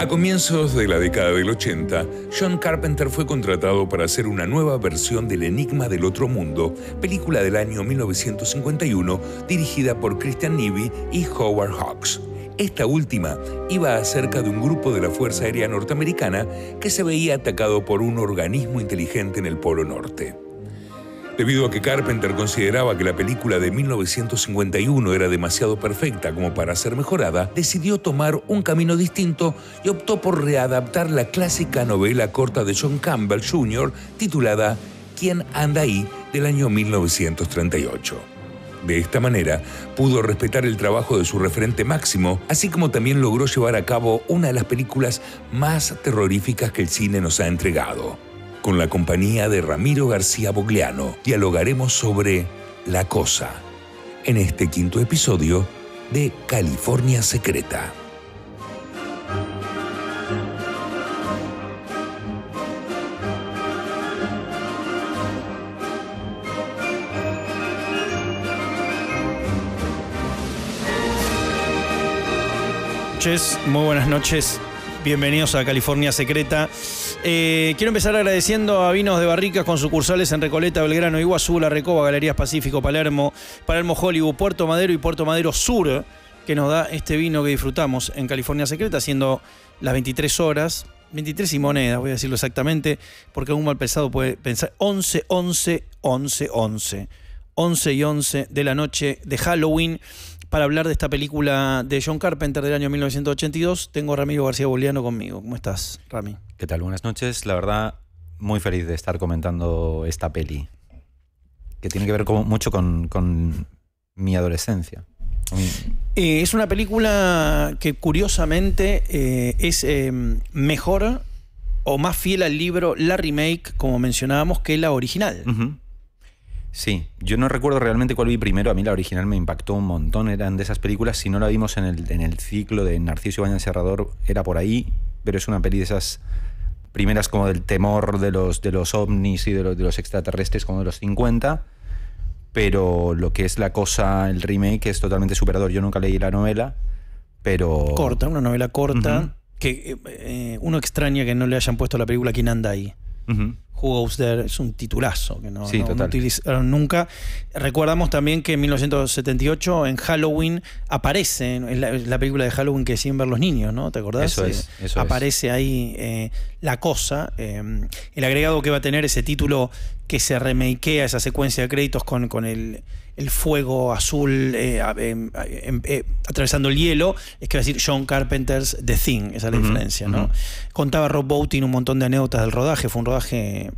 A comienzos de la década del 80, John Carpenter fue contratado para hacer una nueva versión del Enigma del Otro Mundo, película del año 1951 dirigida por Christian Neve y Howard Hawks. Esta última iba acerca de un grupo de la Fuerza Aérea Norteamericana que se veía atacado por un organismo inteligente en el Polo Norte debido a que Carpenter consideraba que la película de 1951 era demasiado perfecta como para ser mejorada, decidió tomar un camino distinto y optó por readaptar la clásica novela corta de John Campbell Jr. titulada ¿Quién anda ahí? del año 1938. De esta manera, pudo respetar el trabajo de su referente máximo, así como también logró llevar a cabo una de las películas más terroríficas que el cine nos ha entregado. Con la compañía de Ramiro García Bogliano dialogaremos sobre La Cosa, en este quinto episodio de California Secreta. muy buenas noches. Bienvenidos a California Secreta. Eh, quiero empezar agradeciendo a Vinos de Barricas con sucursales en Recoleta, Belgrano, Iguazú, La Recoba, Galerías Pacífico, Palermo, Palermo Hollywood, Puerto Madero y Puerto Madero Sur, que nos da este vino que disfrutamos en California Secreta, siendo las 23 horas, 23 y monedas, voy a decirlo exactamente, porque un mal pensado puede pensar 11, 11, 11, 11. 11 y 11 de la noche de Halloween para hablar de esta película de John Carpenter del año 1982, tengo a Ramiro García Boliano conmigo. ¿Cómo estás, Rami? ¿Qué tal? Buenas noches. La verdad, muy feliz de estar comentando esta peli, que tiene que ver mucho con, mi adolescencia. Eh, es una película que curiosamente eh, es eh, mejor o más fiel al libro La Remake, como mencionábamos, que la original. Sí, yo no recuerdo realmente cuál vi primero, a mí la original me impactó un montón, eran de esas películas, si no la vimos en el, en el ciclo de Narciso Baña Serrador, era por ahí, pero es una peli de esas primeras como del temor de los, de los ovnis y de los, extraterrestres como de los 50, pero lo que es la cosa, el remake es totalmente superador, yo nunca leí la novela, pero... Corta, una novela corta, que eh, eh, uno extraña que no le hayan puesto la película quien anda ahí? Who Goes es un titulazo que no, utilizaron nunca. Recordamos también que en 1978 en Halloween aparece, en la, película de Halloween que decían ver los niños, ¿no? ¿Te acordás? Eso es, eh, aparece ahí eh, la cosa. Eh, el agregado que va a tener ese título que se remakea esa secuencia de créditos con, con el el fuego azul eh, em, em, eh, atravesando el hielo, es que va a decir John Carpenter's The Thing, esa es la diferencia. ¿no? Contaba Rob Boutin un montón de anécdotas del rodaje, fue un rodaje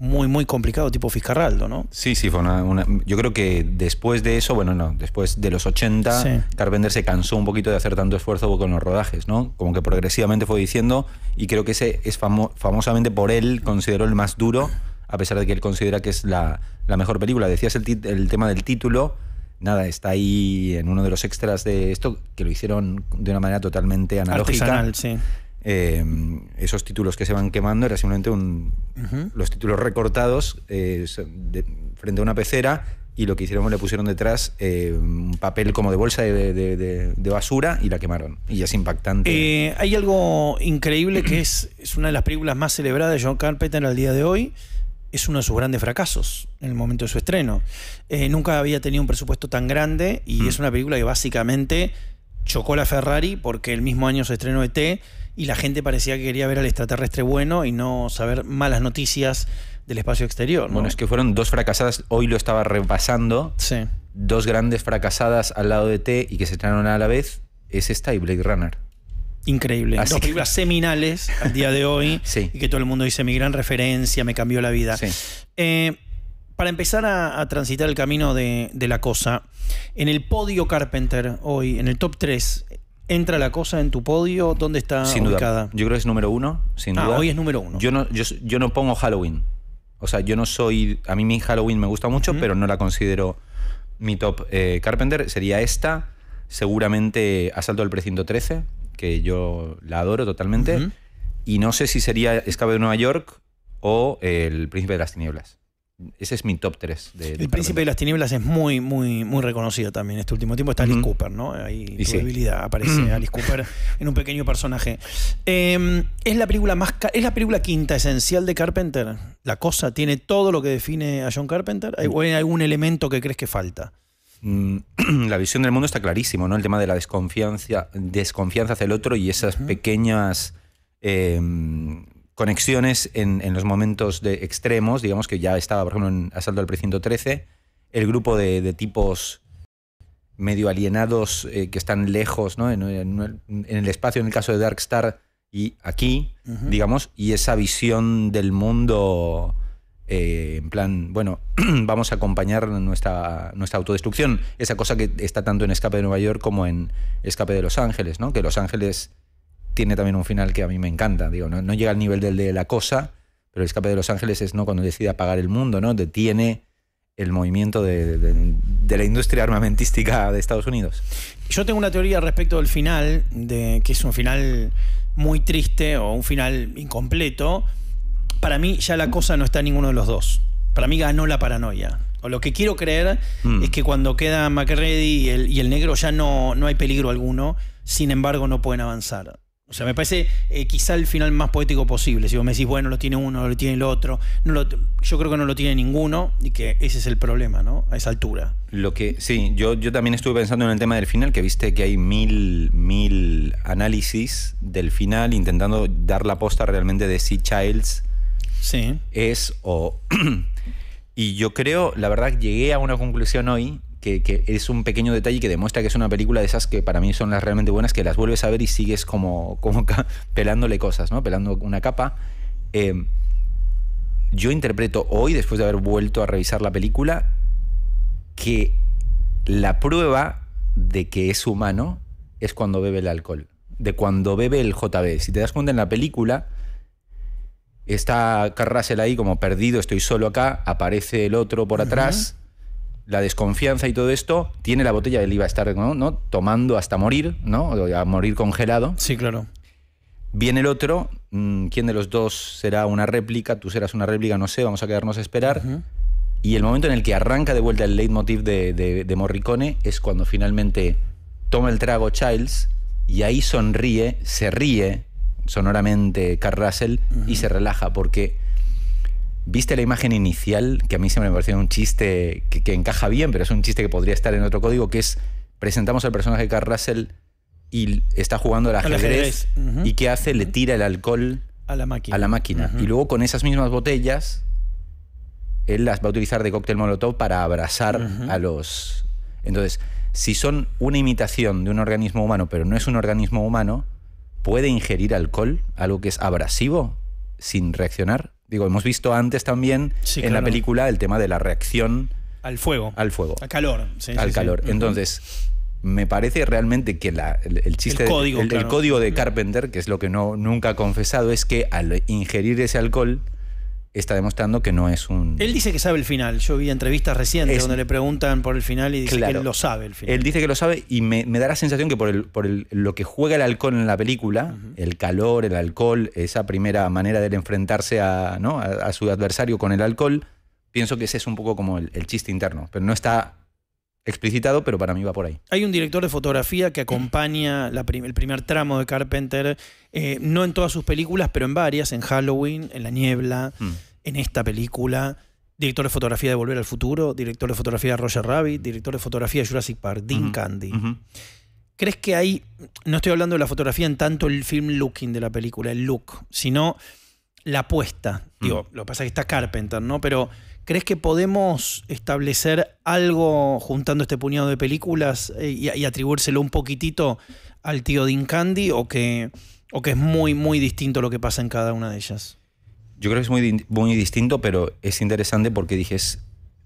muy, muy complicado, tipo Fiscarraldo, ¿no? Sí, sí, fue una, Yo creo que después de eso, bueno, no, después de los 80, Carpenter se cansó un poquito de hacer tanto esfuerzo con los rodajes, ¿no? Como que progresivamente fue diciendo, y creo que ese es famosamente por él consideró el más duro a pesar de que él considera que es la, mejor película. Decías el, tema del título, nada, está ahí en uno de los extras de esto, que lo hicieron de una manera totalmente analógica. sí. Eh, esos títulos que se van quemando era simplemente un, los títulos recortados eh, frente a una pecera y lo que hicieron le pusieron detrás eh, un papel como de bolsa de, basura y la quemaron. Y es impactante. hay algo increíble que es, es una de las películas más celebradas de John Carpenter al día de hoy es uno de sus grandes fracasos en el momento de su estreno. Eh, nunca había tenido un presupuesto tan grande y mm. es una película que básicamente chocó la Ferrari porque el mismo año se estrenó ET y la gente parecía que quería ver al extraterrestre bueno y no saber malas noticias del espacio exterior. Bueno, es que fueron dos fracasadas, hoy lo estaba repasando. Sí. Dos grandes fracasadas al lado de e T y que se estrenaron a la vez es esta y Blade Runner increíble. Así Dos seminales al día de hoy y que todo el mundo dice mi gran referencia, me cambió la vida. Eh, para empezar a, transitar el camino de, la cosa, en el podio Carpenter hoy, en el top 3, ¿entra la cosa en tu podio? ¿Dónde está ubicada? Yo creo que es número uno, sin ah, duda. Hoy es número uno. Yo no, yo, no pongo Halloween. O sea, yo no soy. A mí mi Halloween me gusta mucho, pero no la considero mi top eh, Carpenter. Sería esta. Seguramente Asalto al Precinto 13 que yo la adoro totalmente. Y no sé si sería Escape de Nueva York o El Príncipe de las Tinieblas. Ese es mi top 3. el Príncipe de las Tinieblas es muy, muy, muy reconocido también. Este último tiempo está Alice Cooper, ¿no? Hay y aparece Alice Cooper en un pequeño personaje. Em, es la película más es la película quinta esencial de Carpenter. La cosa tiene todo lo que define a John Carpenter. hay algún elemento que crees que falta? Mm, la visión del mundo está clarísimo, ¿no? El tema de la desconfianza, desconfianza hacia el otro y esas pequeñas em, conexiones en, los momentos de extremos, digamos que ya estaba, por ejemplo, en Asalto al Precinto 13, el grupo de, tipos medio alienados eh, que están lejos, ¿no? En, el espacio, en el caso de Dark Star y aquí, digamos, y esa visión del mundo eh, en plan, bueno, vamos a acompañar nuestra, nuestra autodestrucción, esa cosa que está tanto en Escape de Nueva York como en Escape de Los Ángeles, ¿no? Que Los Ángeles tiene también un final que a mí me encanta, digo, no, llega al nivel del de la cosa, pero Escape de Los Ángeles es, ¿no? Cuando decide apagar el mundo, ¿no? Detiene el movimiento de, la industria armamentística de Estados Unidos. Yo tengo una teoría respecto del final, de que es un final muy triste o un final incompleto, para mí ya la cosa no está en ninguno de los dos. Para mí ganó la paranoia. O lo que quiero creer mm. es que cuando queda McReady y el, negro ya no, no hay peligro alguno, sin embargo no pueden avanzar. O sea, me parece eh, quizá el final más poético posible. Si vos me decís, bueno, lo tiene uno, lo tiene el otro, yo creo que no lo tiene ninguno y que ese es el problema, ¿no? A esa altura. Lo que sí, yo, yo también estuve pensando en el tema del final, que viste que hay mil, mil análisis del final intentando dar la posta realmente de si Childs Sí. Es o. y yo creo, la verdad, llegué a una conclusión hoy que, es un pequeño detalle que demuestra que es una película de esas que para mí son las realmente buenas, que las vuelves a ver y sigues como, como pelándole cosas, ¿no? Pelando una capa. Em, yo interpreto hoy, después de haber vuelto a revisar la película, que la prueba de que es humano es cuando bebe el alcohol, de cuando bebe el JB. Si te das cuenta en la película, Está Carrasel ahí como perdido, estoy solo acá, aparece el otro por atrás, la desconfianza y todo esto, tiene la botella, él iba a estar ¿no? ¿no? tomando hasta morir, ¿no? A morir congelado. Sí, claro. Viene el otro, mm, ¿quién de los dos será una réplica? Tú serás una réplica, no sé, vamos a quedarnos a esperar. Y el momento en el que arranca de vuelta el leitmotiv de, de, de, Morricone es cuando finalmente toma el trago Childs y ahí sonríe, se ríe, sonoramente Carl Russell y se relaja porque viste la imagen inicial que a mí se me pareció un chiste que, encaja bien, pero es un chiste que podría estar en otro código, que es presentamos al personaje Carl Russell y está jugando al ajedrez, y qué hace, le tira el alcohol a la máquina. Y luego con esas mismas botellas, él las va a utilizar de cóctel molotov para abrazar a los... Entonces, si son una imitación de un organismo humano, pero no es un organismo humano, puede ingerir alcohol, algo que es abrasivo, sin reaccionar. Digo, hemos visto antes también en la película el tema de la reacción al fuego. Al fuego. Al calor. al calor. Entonces, me parece realmente que el, chiste. código, de, el código de Carpenter, que es lo que no, nunca ha confesado, es que al ingerir ese alcohol está demostrando que no es un... Él dice que sabe el final. Yo vi entrevistas recientes donde le preguntan por el final y dice que él lo sabe el final. Él dice que lo sabe y me, da la sensación que por, el, por lo que juega el alcohol en la película, el calor, el alcohol, esa primera manera de enfrentarse a, su adversario con el alcohol, pienso que ese es un poco como el chiste interno, pero no está explicitado, pero para mí va por ahí. Hay un director de fotografía que acompaña el primer tramo de Carpenter, eh, no en todas sus películas, pero en varias, en Halloween, en La Niebla, mm. en esta película. Director de fotografía de Volver al Futuro, director de fotografía de Roger Rabbit, director de fotografía de Jurassic Park, Dean Candy. ¿Crees que hay, no estoy hablando de la fotografía en tanto el film looking de la película, el look, sino la apuesta? Mm. Digo, lo que pasa es que está Carpenter, ¿no? Pero ¿Crees que podemos establecer algo juntando este puñado de películas eh, y, atribuírselo un poquitito al tío Dean Candy o que, o que es muy, muy distinto lo que pasa en cada una de ellas? Yo creo que es muy, muy distinto, pero es interesante porque dije,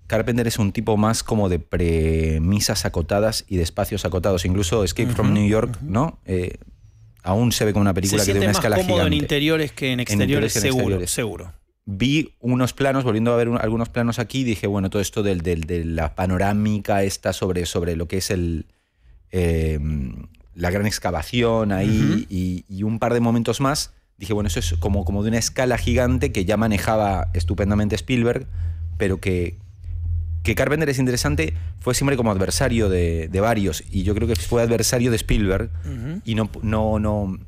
Carpenter es un tipo más como de premisas acotadas y de espacios acotados. Incluso Escape from New York, ¿no? Eh, aún se ve como una película que tiene una escala cómodo gigante. en interiores que en exteriores, que en seguro, exteriores. seguro vi unos planos, volviendo a ver algunos planos aquí, dije, bueno, todo esto del, de la panorámica esta sobre, sobre lo que es el, eh, la gran excavación ahí y, un par de momentos más, dije, bueno, eso es como, como de una escala gigante que ya manejaba estupendamente Spielberg, pero que, que Carpenter es interesante, fue siempre como adversario de, de varios, y yo creo que fue adversario de Spielberg, y no, no, no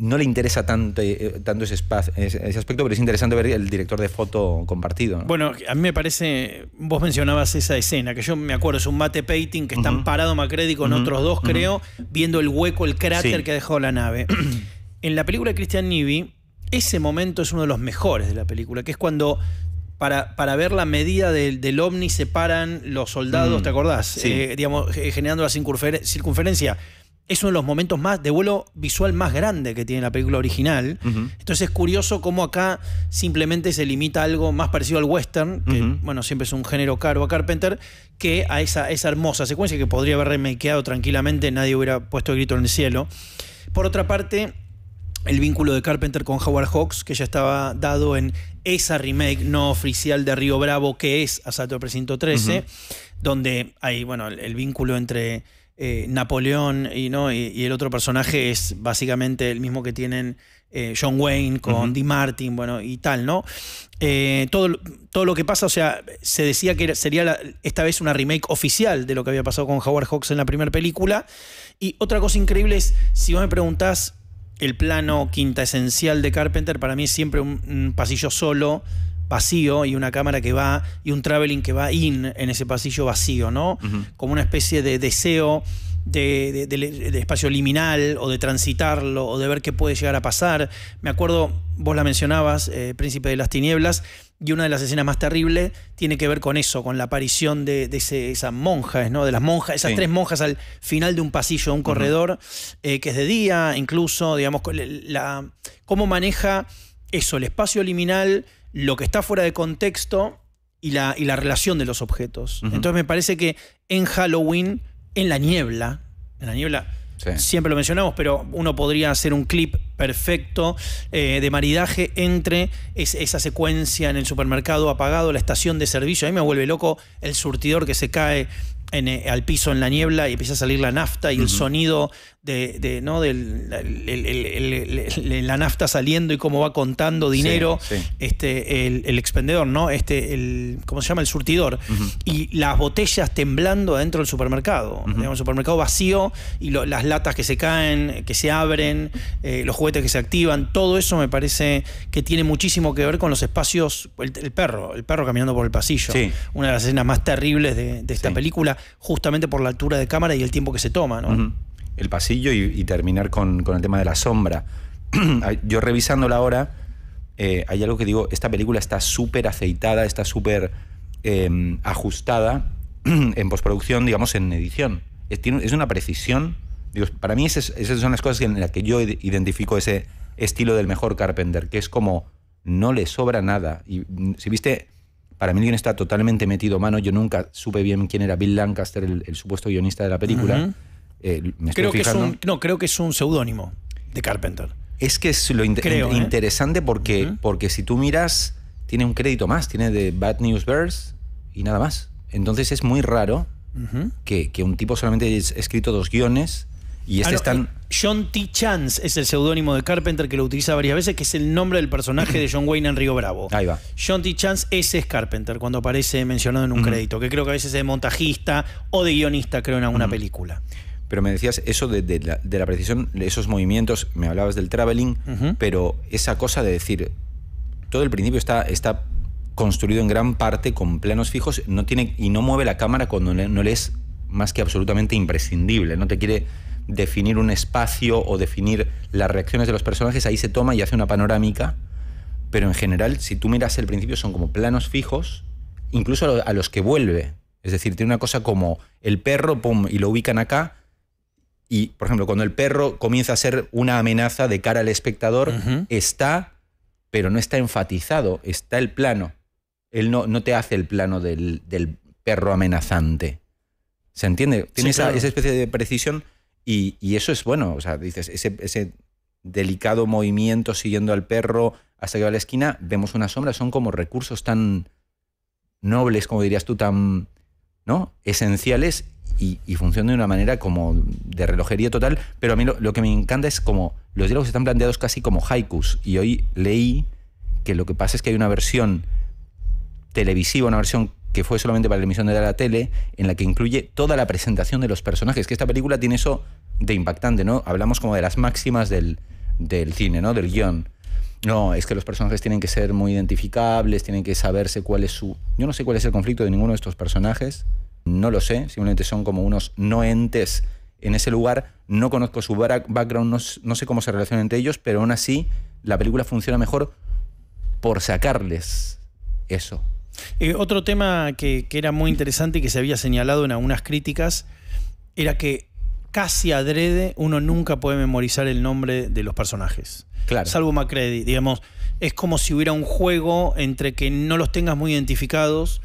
no le interesa tanto, eh, tanto ese, espacio, ese, aspecto, pero es interesante ver el director de foto compartido. Bueno, a mí me parece, vos mencionabas esa escena, que yo me acuerdo, es un mate painting que están parados parado Macready con otros dos, creo, viendo el hueco, el cráter que ha dejado la nave. en la película de Christian Niby, ese momento es uno de los mejores de la película, que es cuando para, para, ver la medida del, del, ovni paran los soldados, mm. ¿te acordás? Eh, digamos, eh, generando la circunferencia es uno de los momentos más de vuelo visual más grande que tiene la película original. Entonces es curioso cómo acá simplemente se limita algo más parecido al western, que bueno, siempre es un género caro a Carpenter, que a esa, esa hermosa secuencia que podría haber remakeado tranquilamente, nadie hubiera puesto el grito en el cielo. Por otra parte, el vínculo de Carpenter con Howard Hawks, que ya estaba dado en esa remake no oficial de Río Bravo, que es Asalto al 13, donde hay, bueno, el vínculo entre eh, Napoleón y, ¿no? Y, el otro personaje es básicamente el mismo que tienen eh, John Wayne con Martin, bueno, y tal, ¿no? Eh, todo, todo lo que pasa, o sea, se decía que sería esta vez una remake oficial de lo que había pasado con Howard Hawks en la primera película. Y otra cosa increíble es, si vos me preguntás, el plano quinta esencial de Carpenter para mí es siempre un pasillo solo vacío y una cámara que va, y un traveling que va in en ese pasillo vacío, ¿no? Como una especie de deseo. De, espacio liminal o de transitarlo o de ver qué puede llegar a pasar. Me acuerdo, vos la mencionabas, eh, Príncipe de las Tinieblas, y una de las escenas más terribles tiene que ver con eso, con la aparición de, esas monjas, ¿no? De las monjas, esas tres monjas al final de un pasillo, un corredor, eh, que es de día, incluso, digamos, la, cómo maneja eso, el espacio liminal lo que está fuera de contexto y la, y la relación de los objetos. Entonces me parece que en Halloween, en la niebla, en la niebla Siempre lo mencionamos, pero uno podría hacer un clip perfecto eh, de maridaje entre esa secuencia en el supermercado apagado, la estación de servicio. A mí me vuelve loco el surtidor que se cae en, eh, al piso en la niebla y empieza a salir la nafta y el sonido de, ¿no? Del, la nafta saliendo y cómo va contando dinero Este, el, expendedor, ¿no? Este, el, ¿cómo se llama? El surtidor. Y las botellas temblando adentro del supermercado. supermercado vacío y las latas que se caen, que se abren, eh, los juguetes que se activan, todo eso me parece que tiene muchísimo que ver con los espacios. El, perro, el perro caminando por el pasillo. Una de las escenas más terribles de, esta película, justamente por la altura de cámara y el tiempo que se toma, ¿no? el pasillo y, terminar con, el tema de la sombra. Yo revisándola ahora, eh, hay algo que digo, esta película está súper aceitada, está súper em, ajustada en postproducción, digamos, en edición. Es, una precisión. Digo, para mí esas, son las cosas en las que yo identifico ese estilo del mejor Carpenter, que es como no le sobra nada. Y mm, si viste, para mí alguien está totalmente metido mano. Yo nunca supe bien quién era Bill Lancaster, el, supuesto guionista de la película. Eh, creo, que es un, no, creo que es un seudónimo de Carpenter. Es que es lo ¿eh? interesante porque, porque si tú miras, tiene un crédito más, tiene de Bad News Bears y nada más. Entonces es muy raro que, un tipo solamente haya escrito dos guiones y este ah, eh, John T. Chance es el seudónimo de Carpenter que lo utiliza varias veces, que es el nombre del personaje de John Wayne en Río Bravo. Ahí va. John T. Chance, ese es Carpenter cuando aparece mencionado en un crédito, que creo que a veces es de montajista o de guionista, creo, en alguna película. Pero me decías eso de, de, la, de precisión, esos movimientos, me hablabas del traveling, pero esa cosa de decir, todo el principio está, está construido en gran parte con planos fijos no tiene, y no mueve la cámara cuando no le es más que absolutamente imprescindible, no te quiere definir un espacio o definir las reacciones de los personajes, ahí se toma y hace una panorámica, pero en general, si tú miras el principio, son como planos fijos, incluso a los que vuelve. Es decir, tiene una cosa como el perro, pum, y lo ubican acá, y, por ejemplo, cuando el perro comienza a ser una amenaza de cara al espectador, está, pero no está enfatizado, está el plano. Él no, no te hace el plano del, perro amenazante. ¿Se entiende? Tiene esa, especie de precisión y, eso es bueno. O sea, dices, ese, ese delicado movimiento siguiendo al perro hasta que va a la esquina, vemos una sombra, son como recursos tan nobles, como dirías tú, tan ¿no? esenciales y, funciona de una manera como de relojería total, pero a mí lo, que me encanta es como los diálogos están planteados casi como haikus y hoy leí que lo que pasa es que hay una versión televisiva, una versión que fue solamente para la emisión de la tele, en la que incluye toda la presentación de los personajes, que esta película tiene eso de impactante, ¿no? Hablamos como de las máximas del, del cine, ¿no? Del guión. No, es que los personajes tienen que ser muy identificables, tienen que saberse cuál es su... Yo no sé cuál es el conflicto de ninguno de estos personajes. No lo sé, simplemente son como unos no entes en ese lugar. No conozco su background, no, sé cómo se relacionan entre ellos, pero aún así la película funciona mejor por sacarles eso. otro tema que, que, era muy interesante y que se había señalado en algunas críticas era que casi adrede uno nunca puede memorizar el nombre de los personajes. Claro. Salvo Macready, digamos, es como si hubiera un juego entre que no los tengas muy identificados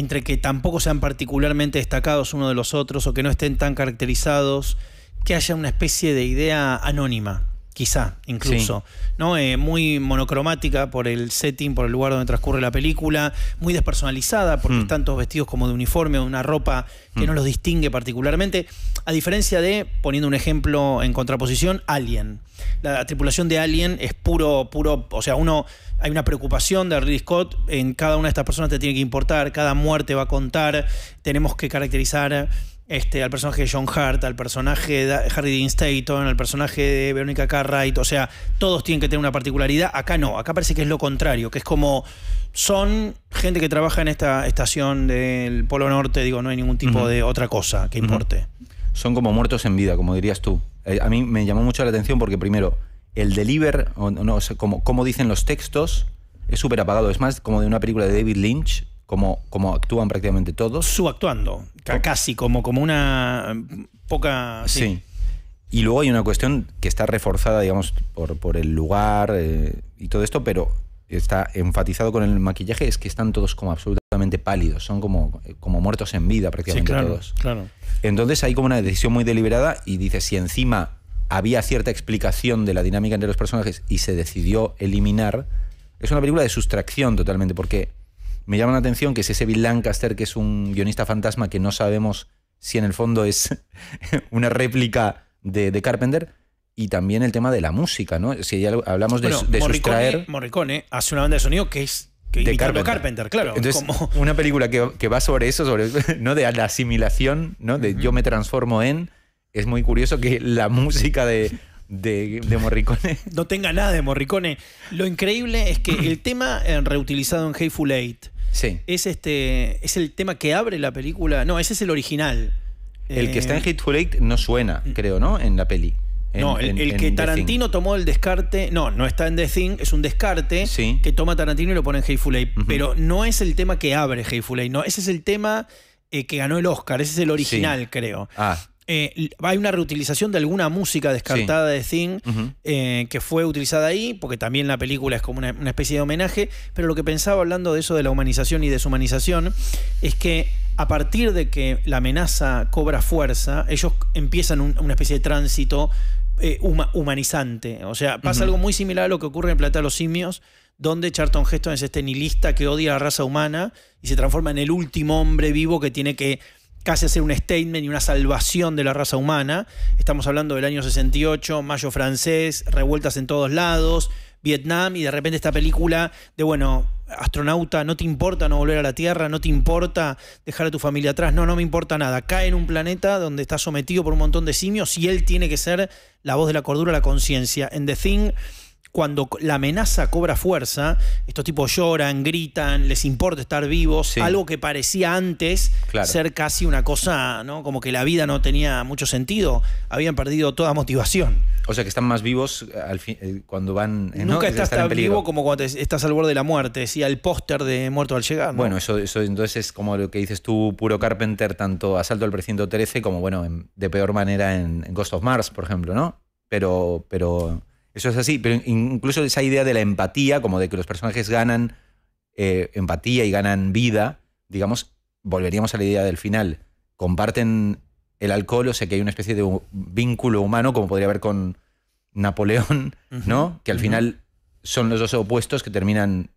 entre que tampoco sean particularmente destacados uno de los otros o que no estén tan caracterizados, que haya una especie de idea anónima quizá incluso, ¿no? Eh, muy monocromática por el setting, por el lugar donde transcurre la película, muy despersonalizada porque hmm. están todos vestidos como de uniforme, o una ropa que hmm. no los distingue particularmente, a diferencia de, poniendo un ejemplo en contraposición, Alien. La tripulación de Alien es puro, puro, o sea, uno, hay una preocupación de Ridley Scott, en cada una de estas personas te tiene que importar, cada muerte va a contar, tenemos que caracterizar este, al personaje de John Hart, al personaje de Harry Dean Staton, al personaje de Verónica carright o sea, todos tienen que tener una particularidad. Acá no, acá parece que es lo contrario, que es como son gente que trabaja en esta estación del Polo Norte, digo, no hay ningún tipo de otra cosa que importe. Son como muertos en vida, como dirías tú. Eh, a mí me llamó mucho la atención porque primero, el deliver, no, como dicen los textos, es súper apagado. Es más como de una película de David Lynch, como, como actúan prácticamente todos. Subactuando, casi como, como una poca... Sí. Y luego hay una cuestión que está reforzada, digamos, por, el lugar eh, y todo esto, pero está enfatizado con el maquillaje, es que están todos como absolutamente pálidos, son como, como muertos en vida prácticamente claro, todos. Claro. Entonces hay como una decisión muy deliberada y dice, si encima había cierta explicación de la dinámica entre los personajes y se decidió eliminar, es una película de sustracción totalmente, porque me llama la atención que es ese Bill Lancaster, que es un guionista fantasma que no sabemos si en el fondo es una réplica de, Carpenter, y también el tema de la música, ¿no? Si hablamos de, Morricone, sustraer... Morricone hace una banda de sonido que es que de Carpenter. claro. una película que, va sobre eso, sobre ¿no? de la asimilación, ¿no? De yo me transformo en. Es muy curioso que la música de de, Morricone. No tenga nada de Morricone. Lo increíble es que el tema eh, reutilizado en Hateful Eight es, este, es el tema que abre la película. No, ese es el original. El que está en eh, Hateful Eight no suena, mm. creo, ¿no? En la peli. no, el, que Tarantino tomó el descarte. No, no está en The Thing, es un descarte que toma Tarantino y lo pone en Hateful Eight. Pero no es el tema que abre Hateful Eight, no. Ese es el tema eh, que ganó el Oscar, ese es el original, creo. Ah. Eh, hay una reutilización de alguna música descartada de Thing eh, que fue utilizada ahí, porque también la película es como una, especie de homenaje, pero lo que pensaba hablando de eso de la humanización y deshumanización es que a partir de que la amenaza cobra fuerza, ellos empiezan una especie de tránsito eh, humanizante. O sea, pasa algo muy similar a lo que ocurre en Plata de los Simios, donde Charlton Heston es este nihilista que odia a la raza humana y se transforma en el último hombre vivo que tiene que casi hacer un statement y una salvación de la raza humana. Estamos hablando del año 68, mayo francés, revueltas en todos lados, Vietnam y de repente esta película de, bueno, astronauta, no te importa no volver a la Tierra, no te importa dejar a tu familia atrás, no, no me importa nada. Cae en un planeta donde está sometido por un montón de simios y él tiene que ser la voz de la cordura, la conciencia. En The Thing cuando la amenaza cobra fuerza, estos tipos lloran, gritan, les importa estar vivos, algo que parecía antes ser casi una cosa, ¿no? Como que la vida no tenía mucho sentido, habían perdido toda motivación. O sea que están más vivos eh, al fin, eh, cuando van. Eh, ¿no? Nunca estás tan vivo como cuando estás al borde de la muerte, decía el póster de Muerto al llegar. Bueno, eso, entonces es como lo que dices tú, puro Carpenter, tanto Asalto al Precinto 13 como, bueno, de peor manera en, Ghost of Mars, por ejemplo, ¿no? Pero, pero eso es así, pero incluso esa idea de la empatía, como de que los personajes ganan eh, empatía y ganan vida, digamos, volveríamos a la idea del final. Comparten el alcohol, o sea que hay una especie de vínculo humano, como podría haber con Napoleón, ¿no? Que al final son los dos opuestos que terminan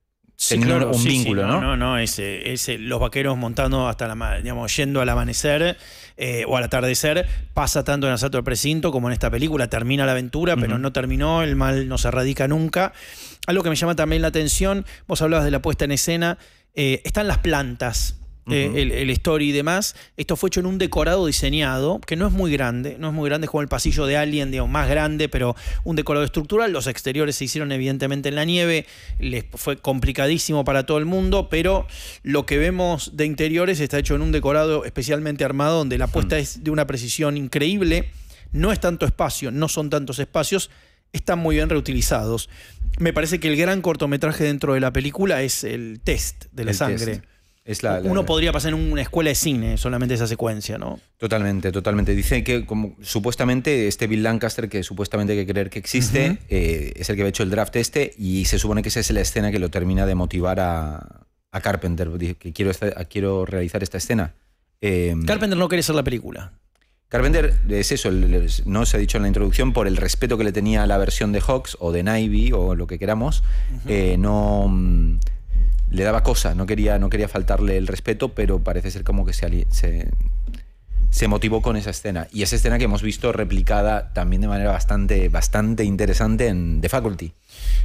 un vínculo, ¿no? No, no, ese, los vaqueros montando hasta la digamos, yendo al amanecer eh, o al atardecer, pasa tanto en Asalto al Precinto como en esta película, termina la aventura, pero no terminó, el mal no se erradica nunca. Algo que me llama también la atención, vos hablabas de la puesta en escena, eh, están las plantas eh, el, story y demás. Esto fue hecho en un decorado diseñado, que no es muy grande, no es muy grande, es como el pasillo de Alien, digamos, más grande, pero un decorado estructural. Los exteriores se hicieron evidentemente en la nieve, les fue complicadísimo para todo el mundo, pero lo que vemos de interiores está hecho en un decorado especialmente armado, donde la puesta mm. es de una precisión increíble. No es tanto espacio, no son tantos espacios, están muy bien reutilizados. Me parece que el gran cortometraje dentro de la película es el test de la sangre. Uno podría pasar en una escuela de cine solamente esa secuencia, ¿no? Totalmente, totalmente. Dice que como, supuestamente este Bill Lancaster, que supuestamente hay que creer que existe, eh, es el que ha hecho el draft este y se supone que esa es la escena que lo termina de motivar a, Carpenter, que quiero, quiero realizar esta escena. Eh, Carpenter no quiere hacer la película. Carpenter es eso, no se ha dicho en la introducción, por el respeto que le tenía a la versión de Hawks o de Navy o lo que queramos, eh, no mm, le daba cosa, no quería, no quería faltarle el respeto, pero parece ser como que se, se, motivó con esa escena. Y esa escena que hemos visto replicada también de manera bastante, bastante interesante en The Faculty.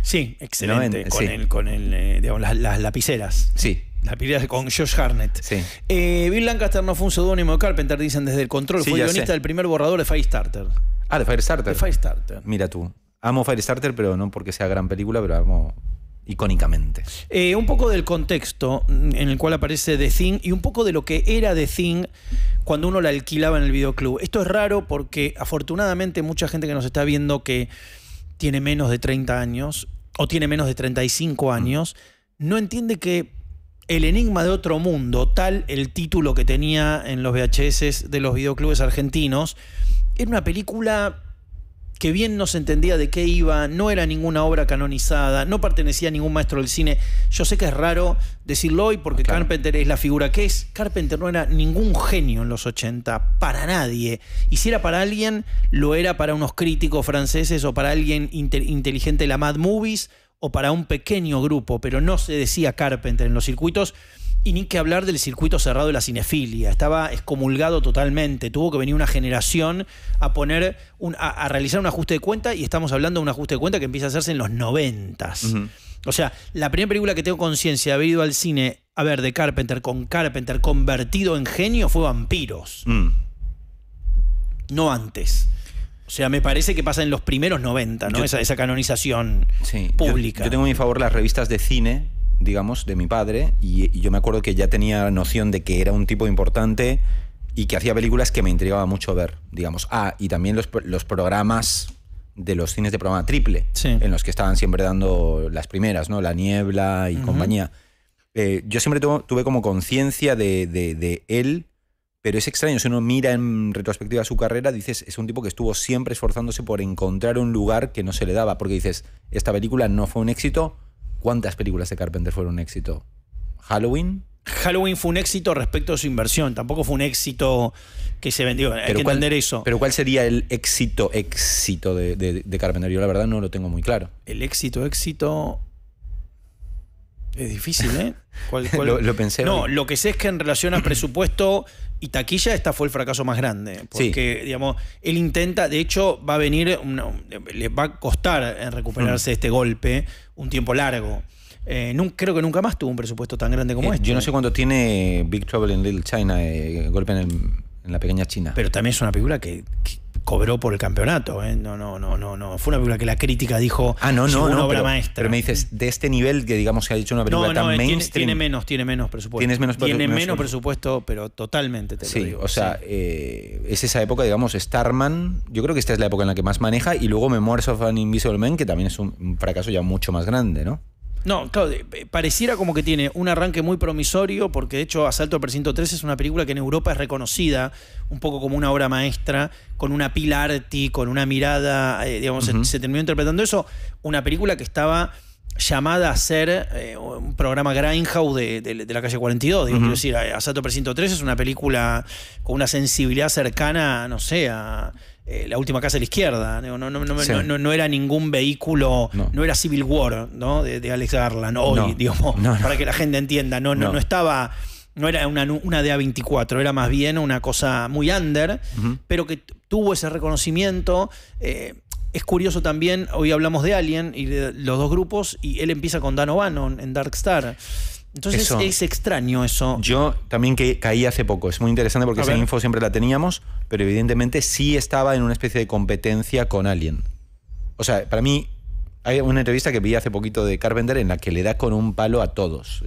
Sí, excelente. con, El, eh, las, lapiceras. Sí, la con Josh Harnett. Sí. Eh, Bill Lancaster no fue un seudónimo de Carpenter, dicen desde el control. fue guionista del primer borrador de Firestarter. Ah, de Firestarter. De Firestarter. Mira tú. Amo Firestarter, pero no porque sea gran película, pero amo icónicamente. Eh, un poco del contexto mm, en el cual aparece The Thing y un poco de lo que era The Thing cuando uno la alquilaba en el videoclub. Esto es raro porque afortunadamente mucha gente que nos está viendo que tiene menos de 30 años o tiene menos de 35 mm. años no entiende que El Enigma de Otro Mundo, tal el título que tenía en los VHS de los videoclubes argentinos, era una película que bien no se entendía de qué iba, no era ninguna obra canonizada, no pertenecía a ningún maestro del cine. Yo sé que es raro decirlo hoy porque Carpenter es la figura que es. Carpenter no era ningún genio en los 80, para nadie. Y si era para alguien, lo era para unos críticos franceses o para alguien inteligente de la Mad Movies o para un pequeño grupo, pero no se decía Carpenter en los circuitos. Y ni que hablar del circuito cerrado de la cinefilia. Estaba excomulgado totalmente. Tuvo que venir una generación a poner a, realizar un ajuste de cuenta y estamos hablando de un ajuste de cuenta que empieza a hacerse en los noventas. O sea, la primera película que tengo conciencia de haber ido al cine a ver de Carpenter con Carpenter convertido en genio fue Vampiros. Mm. No antes. O sea, me parece que pasa en los primeros 90, ¿no? esa, canonización pública. Yo, tengo en mi favor las revistas de cine digamos, de mi padre, y, yo me acuerdo que ya tenía noción de que era un tipo importante y que hacía películas que me intrigaba mucho ver, digamos. Ah, y también los, los programas de los cines de programa triple, en los que estaban siempre dando las primeras, ¿no? La niebla y compañía. Eh, yo siempre tuve, tuve como conciencia de, de, de, él, pero es extraño, si uno mira en retrospectiva su carrera, dices, es un tipo que estuvo siempre esforzándose por encontrar un lugar que no se le daba, porque dices, esta película no fue un éxito, ¿Cuántas películas de Carpenter fueron un éxito? ¿Halloween? Halloween fue un éxito respecto a su inversión, tampoco fue un éxito que se vendió. Hay que cuál, entender eso. Pero ¿cuál sería el éxito, éxito de, Carpenter? Yo la verdad no lo tengo muy claro. El éxito, éxito. Es difícil, ¿eh? lo, pensé. No, lo que sé es que en relación al presupuesto y taquilla, esta fue el fracaso más grande. Porque, digamos, él intenta, de hecho, va a venir, le va a costar en eh, recuperarse de mm. este golpe un tiempo largo. Eh, creo que nunca más tuvo un presupuesto tan grande como eh, este. Yo no sé cuánto tiene Big Trouble in Little China, golpe en, la pequeña China. Pero también es una película que cobró por el campeonato. ¿eh? No, no, no, no, no. Fue una película que la crítica dijo. Ah, no, no, no. Obra pero, maestra. pero me dices, de este nivel que digamos se ha dicho una película tan mainstream. Tiene, menos, tiene menos presupuesto. menos tiene menos, presupuesto, pero totalmente te sí, O sea, eh, es esa época, digamos, Starman. Yo creo que esta es la época en la que más maneja. Y luego Memoirs of an Invisible Man, que también es un fracaso ya mucho más grande, ¿no? No, claro, eh, pareciera como que tiene un arranque muy promisorio, porque de hecho Asalto al Precinto 3 es una película que en Europa es reconocida un poco como una obra maestra, con una pila arti, con una mirada, eh, digamos, se, terminó interpretando eso, una película que estaba llamada a ser eh, un programa Grindhouse de, la calle 42. Quiero decir, Asalto al Precinto 3 es una película con una sensibilidad cercana, no sé, a eh, la última casa de la izquierda. No, era ningún vehículo, no, era Civil War ¿no? de, Alex Garland hoy, para que la gente entienda. No, estaba. No era una, da de 24 era más bien una cosa muy under, pero que tuvo ese reconocimiento. Eh, es curioso también, hoy hablamos de Alien y de los dos grupos, y él empieza con Dan O'Bannon en Dark Star. Entonces es extraño eso. Yo también que caí hace poco, es muy interesante porque esa info siempre la teníamos, pero evidentemente sí estaba en una especie de competencia con alguien. O sea, para mí hay una entrevista que vi hace poquito de Carpenter en la que le da con un palo a todos.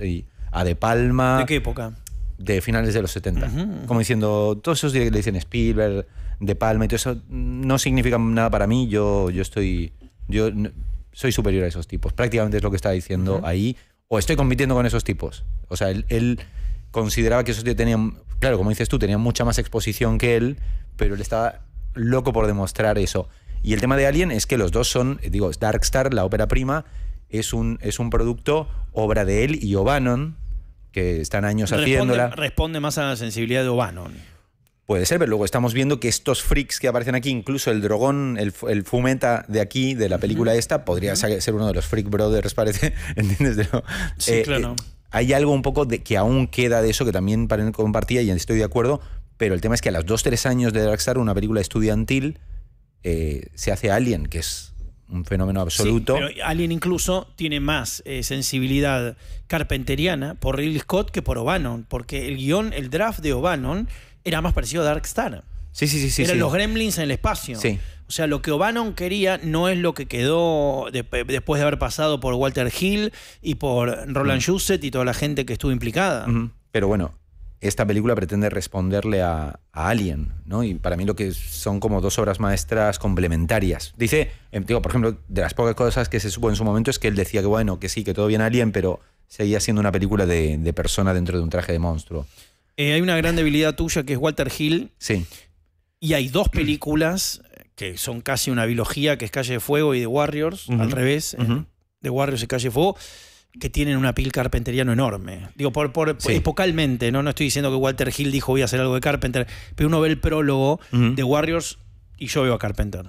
a De Palma. ¿De qué época? De finales de los 70. Como diciendo, todos esos le dicen Spielberg, De Palma y todo eso no significa nada para mí. Yo, yo estoy. Yo soy superior a esos tipos. Prácticamente es lo que está diciendo ahí o estoy compitiendo con esos tipos. O sea, él, consideraba que esos tíos tenían, claro, como dices tú, tenían mucha más exposición que él, pero él estaba loco por demostrar eso. Y el tema de Alien es que los dos son, digo, Darkstar, la ópera prima, es un, es un producto, obra de él y O'Bannon, que están años haciendo haciéndola. Responde más a la sensibilidad de O'Bannon. Puede ser, pero luego estamos viendo que estos freaks que aparecen aquí, incluso el drogón, el, fumeta de aquí, de la película esta, podría ser uno de los freak brothers, parece, ¿entiendes? sí, eh, claro. Eh, hay algo un poco de que aún queda de eso que también compartía y estoy de acuerdo, pero el tema es que a los 2 tres años de Darkstar, una película estudiantil, eh, se hace Alien, que es un fenómeno absoluto. Sí, Alien incluso tiene más sensibilidad carpenteriana por Ridley Scott que por O'Bannon, porque el guión, el draft de O'Bannon era más parecido a Star, Sí, sí, sí, sí. Eran los gremlins en el espacio. Sí. O sea, lo que O'Bannon quería no es lo que quedó después de haber pasado por Walter Hill y por Roland Jusset y toda la gente que estuvo implicada. Pero bueno, esta película pretende responderle a, Alien, ¿no? Y para mí lo que son como dos obras maestras complementarias. Dice, em, digo, por ejemplo, de las pocas cosas que se supo en su momento es que él decía que bueno, que sí, que todo bien Alien, pero seguía siendo una película de, de persona dentro de un traje de monstruo. Eh, hay una gran debilidad tuya que es Walter Hill. Sí. Y hay dos películas que son casi una biología, que es Calle de Fuego y de Warriors, al revés, de eh, Warriors y Calle de Fuego, que tienen una pil carpenteriano enorme. Digo, por, epocalmente, ¿no? No estoy diciendo que Walter Hill dijo voy a hacer algo de Carpenter, pero uno ve el prólogo de Warriors y yo veo a Carpenter.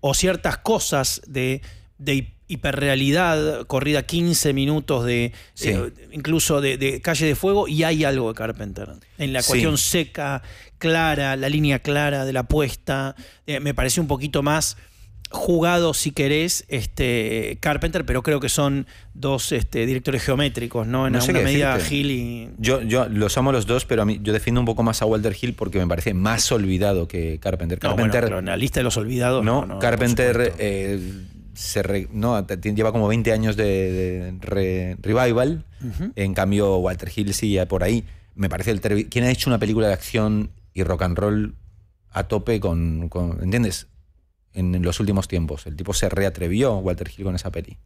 O ciertas cosas de, de hiperrealidad, corrida 15 minutos de eh, incluso de, calle de fuego y hay algo de Carpenter. En la cuestión seca, clara, la línea clara de la apuesta, eh, me parece un poquito más jugado si querés este Carpenter, pero creo que son dos este, directores geométricos, ¿no? En alguna medida Gil y yo yo los amo los dos, pero a mí yo defiendo un poco más a Walter Hill porque me parece más olvidado que Carpenter. Carpenter en la lista de los olvidados. no Carpenter lleva como 20 años de, revival. En cambio, Walter Hill sigue por ahí. Me parece el ¿Quién ha hecho una película de acción y rock and roll a tope con. ¿Entiendes? En, los últimos tiempos. El tipo se reatrevió, Walter Hill, con esa peli.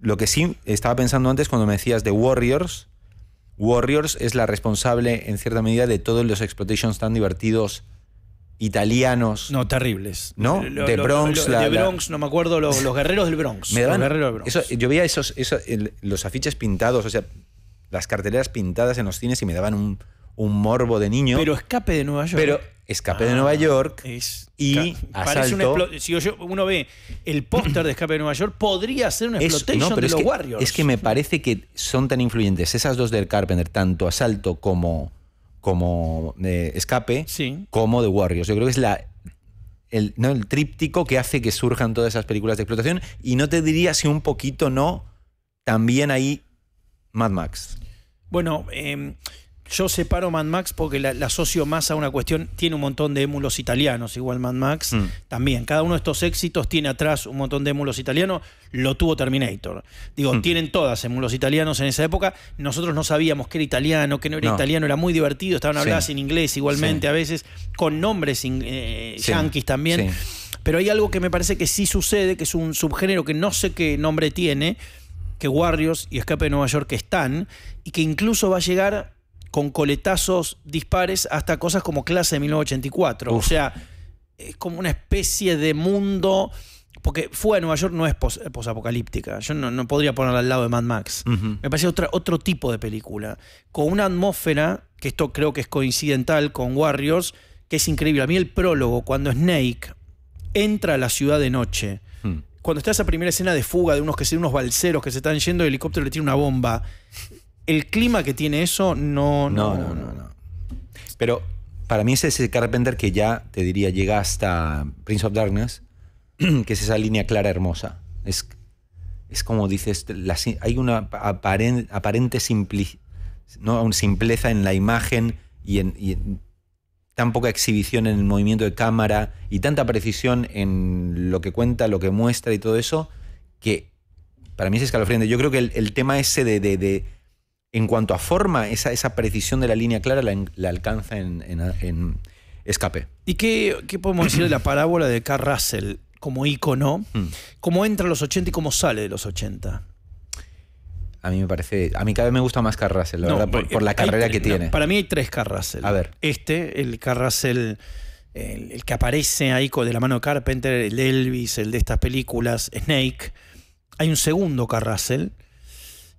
Lo que sí estaba pensando antes cuando me decías de Warriors. Warriors es la responsable, en cierta medida, de todos los exploitations tan divertidos italianos. No, terribles. ¿No? de Bronx. de Bronx, no me acuerdo, los, guerreros del Bronx. ¿Me los guerreros yo veía esos, los afiches pintados, o sea, las carteleras pintadas en los cines y me daban un, morbo de niño. Pero escape de Nueva York. Pero escape de Nueva ah, York y asalto. si uno ve el póster de escape de Nueva York, podría ser una explotación de los Warriors. Es que me parece que son tan influyentes esas dos del Carpenter, tanto asalto como como de eh, Escape, como de Warriors. Yo creo que es la el, ¿no? el tríptico que hace que surjan todas esas películas de explotación. Y no te diría si un poquito no, también hay Mad Max. Bueno, em, yo separo Mad Max porque la, asocio más a una cuestión. Tiene un montón de émulos italianos, igual Mad Max. Mm. También, cada uno de estos éxitos tiene atrás un montón de émulos italianos. Lo tuvo Terminator. Digo, mm. tienen todas émulos italianos en esa época. Nosotros no sabíamos que era italiano, que no era italiano. Era muy divertido. Estaban hablando en inglés igualmente a veces, con nombres eh, yanquis también. Pero hay algo que me parece que sí sucede, que es un subgénero que no sé qué nombre tiene, que Warriors y Escape de Nueva York están, y que incluso va a llegar con coletazos dispares hasta cosas como clase de 1984. O sea, es como una especie de mundo. Porque Fuga de Nueva York no es posapocalíptica. Yo no, no, podría ponerla al lado de Mad Max. Me parece otro tipo de película. Con una atmósfera, que esto creo que es coincidental con Warriors, que es increíble. A mí el prólogo, cuando Snake entra a la ciudad de noche, hmm. cuando está esa primera escena de fuga de unos que unos balseros que se están yendo, el helicóptero le tira una bomba el clima que tiene eso no no, no. no, Pero para mí ese es ese Carpenter que ya, te diría, llega hasta Prince of Darkness, que es esa línea clara hermosa. Es, es como dices, hay una aparente, simpleza en la imagen y en, tan poca exhibición en el movimiento de cámara y tanta precisión en lo que cuenta, lo que muestra y todo eso, que para mí es escalofriante. Yo creo que el, tema ese de en cuanto a forma, esa, esa precisión de la línea clara la, alcanza en, escape. ¿Y qué, podemos decir de la parábola de Carl Russell como ícono? Mm. ¿Cómo entra los 80 y cómo sale de los 80? A mí me parece. A mí cada vez me gusta más Carl Russell, la verdad, por, eh, la carrera que tiene. para mí hay tres Carl Russell. A ver. Este, el Carl Russell. El, que aparece ahí de la mano de Carpenter, el Elvis, el de estas películas, Snake. Hay un segundo Carl Russell,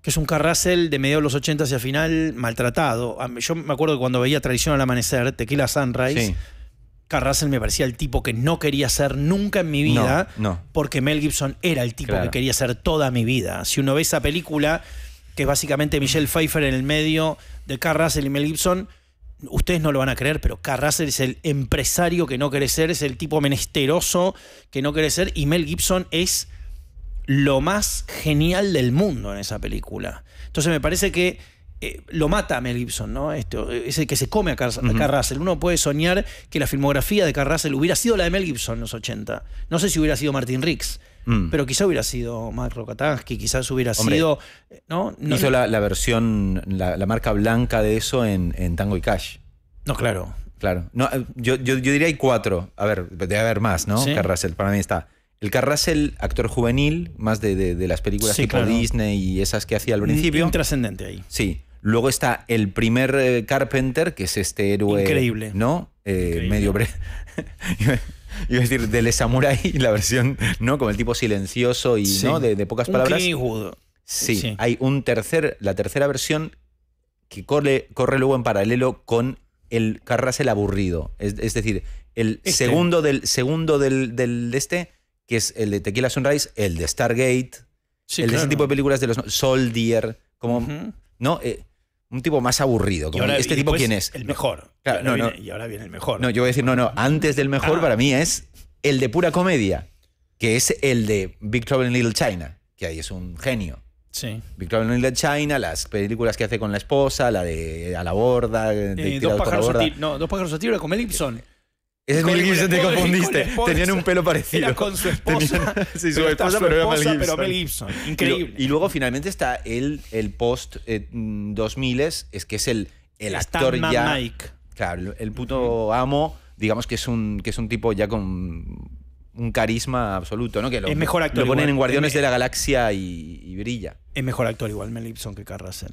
es un Carrasel de mediados de los 80 hacia final maltratado. Yo me acuerdo que cuando veía Tradición al Amanecer, Tequila Sunrise, sí. me parecía el tipo que no quería ser nunca en mi vida, no, porque Mel Gibson era el tipo que quería ser toda mi vida. Si uno ve esa película, que es básicamente Michelle Pfeiffer en el medio de Carrasel y Mel Gibson, ustedes no lo van a creer, pero Carrasel es el empresario que no quiere ser, es el tipo menesteroso que no quiere ser, y Mel Gibson es lo más genial del mundo en esa película. Entonces me parece que eh, lo mata a Mel Gibson, ¿no? Esto, eh, ese que se come a, Car Uno puede soñar que la filmografía de Carrasel hubiera sido la de Mel Gibson en los 80. No sé si hubiera sido Martin Riggs. Mm. Pero quizá hubiera sido Mark Rokatansky, quizás hubiera sido. ¿no? hizo La, versión, la, marca blanca de eso en, Tango y Cash. No, claro. Claro. Eh, yo, yo, diría hay cuatro. A ver, debe haber más, ¿no? ¿Sí? para mí está. El Carrasel, actor juvenil, más de, las películas tipo Disney y esas que hacía al principio. Un trascendente ahí. Sí. Luego está el primer eh, Carpenter, que es este héroe. Increíble. ¿No? Eh, medio breve. iba a decir, del Samurai, la versión, ¿no? Como el tipo silencioso y ¿no? de, pocas palabras. sí, sí, hay un tercer, la tercera versión que corre, luego en paralelo con el Carrasel aburrido. Es, decir, el este. segundo del segundo del este que es el de Tequila Sunrise, el de Stargate, el de ese tipo de películas de los Soldier, como, ¿no? Eh, un tipo más aburrido. ¿Este tipo quién es? El mejor. y, ahora viene, el mejor. No, yo voy a decir, no, no, antes del mejor para mí es el de pura comedia, que es el de Big Trouble in Little China, que ahí es un genio. Sí. Big Trouble in Little China, las películas que hace con la esposa, la de A la borda, de eh, dos, pájaros a la borda. A ti, no, dos pájaros a tiro, es Mel Gibson, te confundiste. Tenían un pelo parecido. con su esposa. sí, su era Mel Gibson. Increíble. Y, luego finalmente está el, el post 2000 eh, mm, es que es el, el actor ya. Mike. Claro, el puto amo, digamos que es, un, que es un tipo ya con un carisma absoluto, ¿no? Que lo, es mejor actor lo ponen en Guardianes de la Galaxia y, brilla. Es mejor actor igual Mel Gibson que Carrasel.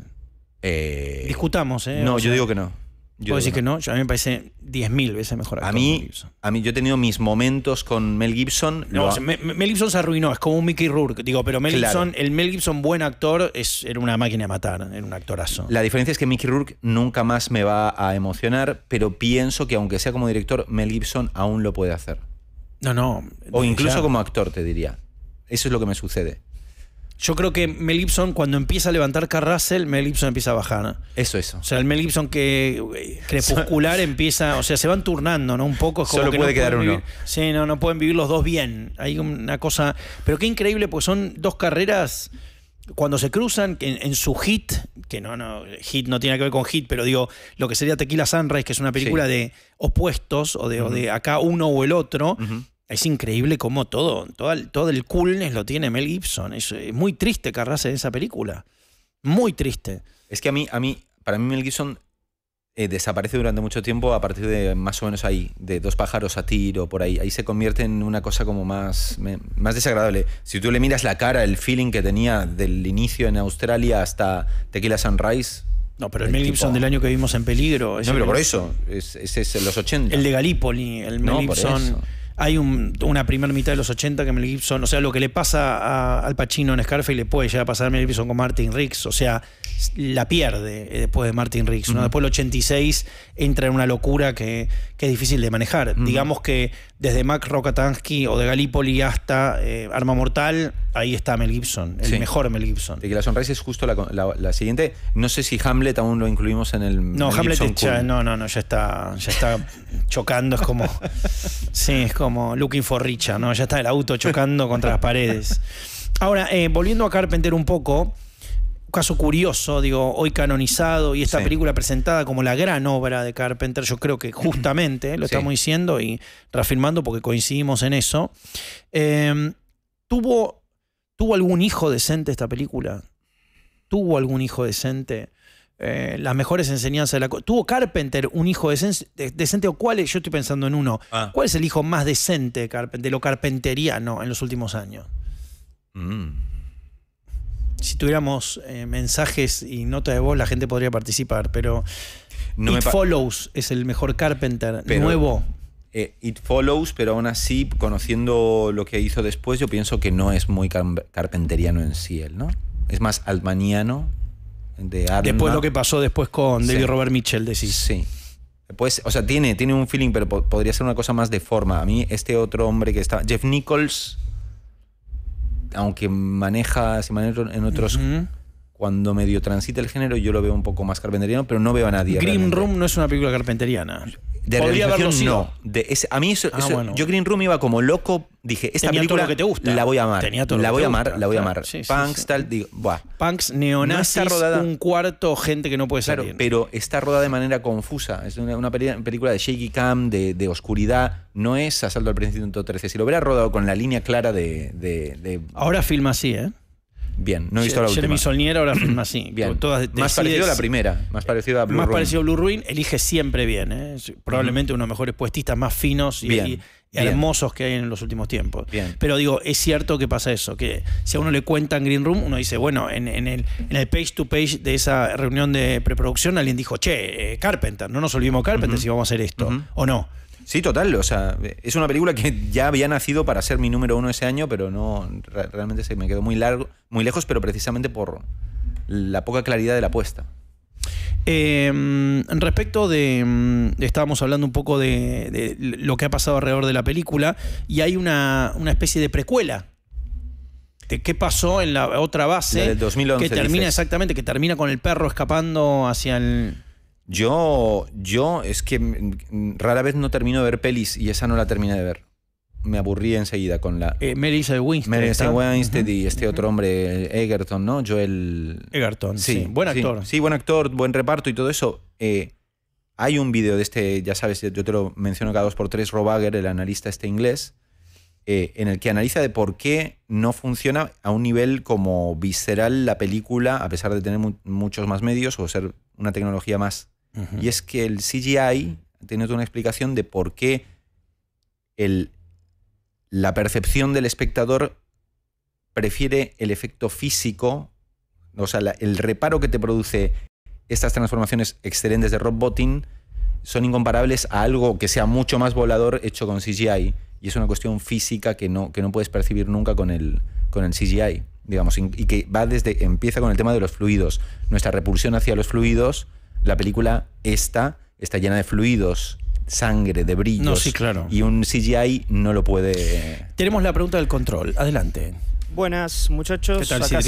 Eh, Discutamos, ¿eh? No, yo digo que no. Puedo decir que no, a mí me parece 10.000 veces mejor. A mí, a mí, yo he tenido mis momentos con Mel Gibson. No, Mel, Gibson se arruinó, es como un Mickey Rourke. Digo, pero Mel Gibson, el Mel Gibson buen actor, es, era una máquina de matar, era un actorazo. La diferencia es que Mickey Rourke nunca más me va a emocionar, pero pienso que aunque sea como director, Mel Gibson aún lo puede hacer. No, no. O incluso como actor, te diría. Eso es lo que me sucede. Yo creo que Mel Gibson, cuando empieza a levantar Carrasel, Mel Gibson empieza a bajar. Eso, eso. O sea, el Mel Gibson que eh, crepuscular empieza. O sea, se van turnando, ¿no? Un poco. Solo puede quedar uno. sí, no, no pueden vivir los dos bien. Hay una cosa. Pero qué increíble, pues son dos carreras cuando se cruzan en, su hit, que no, no, hit no tiene que ver con hit, pero digo, lo que sería Tequila Sunrise, que es una película de opuestos, o de, acá uno o el otro, es increíble cómo todo, todo el, coolness lo tiene Mel Gibson. Es, muy triste que arrase esa película. Muy triste. Es que a mí, a mí para mí Mel Gibson eh, desaparece durante mucho tiempo a partir de más o menos ahí, de dos pájaros a tiro, por ahí. Ahí se convierte en una cosa como más, más desagradable. Si tú le miras la cara, el feeling que tenía del inicio en Australia hasta Tequila Sunrise. No, pero el, Mel Gibson del año que vimos en peligro. No, pero por eso, ese es, los 80. El de Gallipoli, el Mel Gibson hay una primera mitad de los 80 que Mel Gibson, o sea, lo que le pasa al pachino en Scarface le puede llegar a pasar a Mel Gibson con Martin Riggs, o sea, la pierde eh, después de Martin Riggs, Después del 86 entra en una locura que, es difícil de manejar. Digamos que desde Mac Rokatansky o de Gallipoli hasta eh, Arma Mortal, ahí está Mel Gibson, el mejor Mel Gibson. Y que la sonrisa es justo la, siguiente. No sé si Hamlet aún lo incluimos en el. No, Hamlet no, no, no, ya está, ya está chocando, es como. sí, es como Looking for Richard. ¿no? Ya está el auto chocando contra las paredes. Ahora, eh, volviendo a Carpenter un poco, caso curioso, digo, hoy canonizado y esta película presentada como la gran obra de Carpenter, yo creo que justamente eh, lo estamos diciendo y reafirmando porque coincidimos en eso. Em, ¿tuvo, ¿Tuvo algún hijo decente esta película? ¿Tuvo algún hijo decente? Eh, las mejores enseñanzas de la... ¿Tuvo Carpenter un hijo decente, o cuál es? Yo estoy pensando en uno. Ah. ¿Cuál es el hijo más decente de, lo carpenteriano en los últimos años? Mm si tuviéramos eh, mensajes y notas de voz, la gente podría participar, pero It Follows es el mejor Carpenter nuevo. Eh, It Follows, pero aún así, conociendo lo que hizo después, yo pienso que no es muy carpenteriano en sí él, ¿no? Es más altmaniano de Arma. Después lo que pasó después con David Robert Mitchell, decís. Sí. Pues, o sea, tiene, tiene un feeling, pero podría ser una cosa más de forma. A mí, este otro hombre que está, Jeff Nichols, aunque maneja, se en otros... Cuando medio transita el género, yo lo veo un poco más carpenteriano, pero no veo a nadie. Green Room no es una película carpenteriana. De Podría no. a mí eso, ah, yo Green Room iba como loco, dije, esta película que te gusta. la voy a amar. la, voy a amar, la voy a amar. Punks, tal, digo, buah. Punks, neonazis, rodada, un cuarto, gente que no puede ser pero está rodada de manera confusa. Es una, película de shaky cam, de, oscuridad, no es Asalto al principio 13. Si lo hubiera rodado con la línea clara de, de... Ahora filma así, ¿eh? Bien, no he visto la última. Jeremy ahora sí Bien. más parecido a la primera, más parecido a Blue Más Ruin. parecido a Blue Ruin, elige siempre bien. ¿eh? Probablemente uno de los mejores puestistas más finos y, hermosos que hay en los últimos tiempos. Bien. Pero digo, es cierto que pasa eso, que si a uno le cuentan Green Room, uno dice, bueno, en, el, en el page to page de esa reunión de preproducción alguien dijo, che, eh, Carpenter, no nos olvidemos Carpenter si vamos a hacer esto, o no. Sí, total. O sea, es una película que ya había nacido para ser mi número uno ese año, pero no realmente se me quedó muy largo, muy lejos, pero precisamente por la poca claridad de la apuesta. Em, respecto de. Em, estábamos hablando un poco de, lo que ha pasado alrededor de la película. Y hay una, especie de precuela de qué pasó en la otra base del 2011, que termina exactamente que termina con el perro escapando hacia el yo, yo es que rara vez no termino de ver pelis y esa no la terminé de ver. Me aburrí enseguida con la... Eh, Melissa Winstead. Winstead y este otro hombre, Egerton, ¿no? Joel... Egerton, sí, Buen actor. Sí, buen actor, buen reparto y todo eso. Eh, hay un video de este, ya sabes, yo te lo menciono cada dos por tres, Robager, el analista este inglés, eh, en el que analiza de por qué no funciona a un nivel como visceral la película, a pesar de tener muchos más medios o ser una tecnología más y es que el CGI tiene una explicación de por qué el, la percepción del espectador prefiere el efecto físico, o sea, el reparo que te produce estas transformaciones excelentes de botting son incomparables a algo que sea mucho más volador hecho con CGI. Y es una cuestión física que no, que no puedes percibir nunca con el, con el CGI, digamos, y que va desde, empieza con el tema de los fluidos. Nuestra repulsión hacia los fluidos la película esta está llena de fluidos, sangre, de brillos. No, claro. Y un CGI no lo puede. Tenemos la pregunta del control. Adelante. Buenas, muchachos. ¿Qué tal, Acá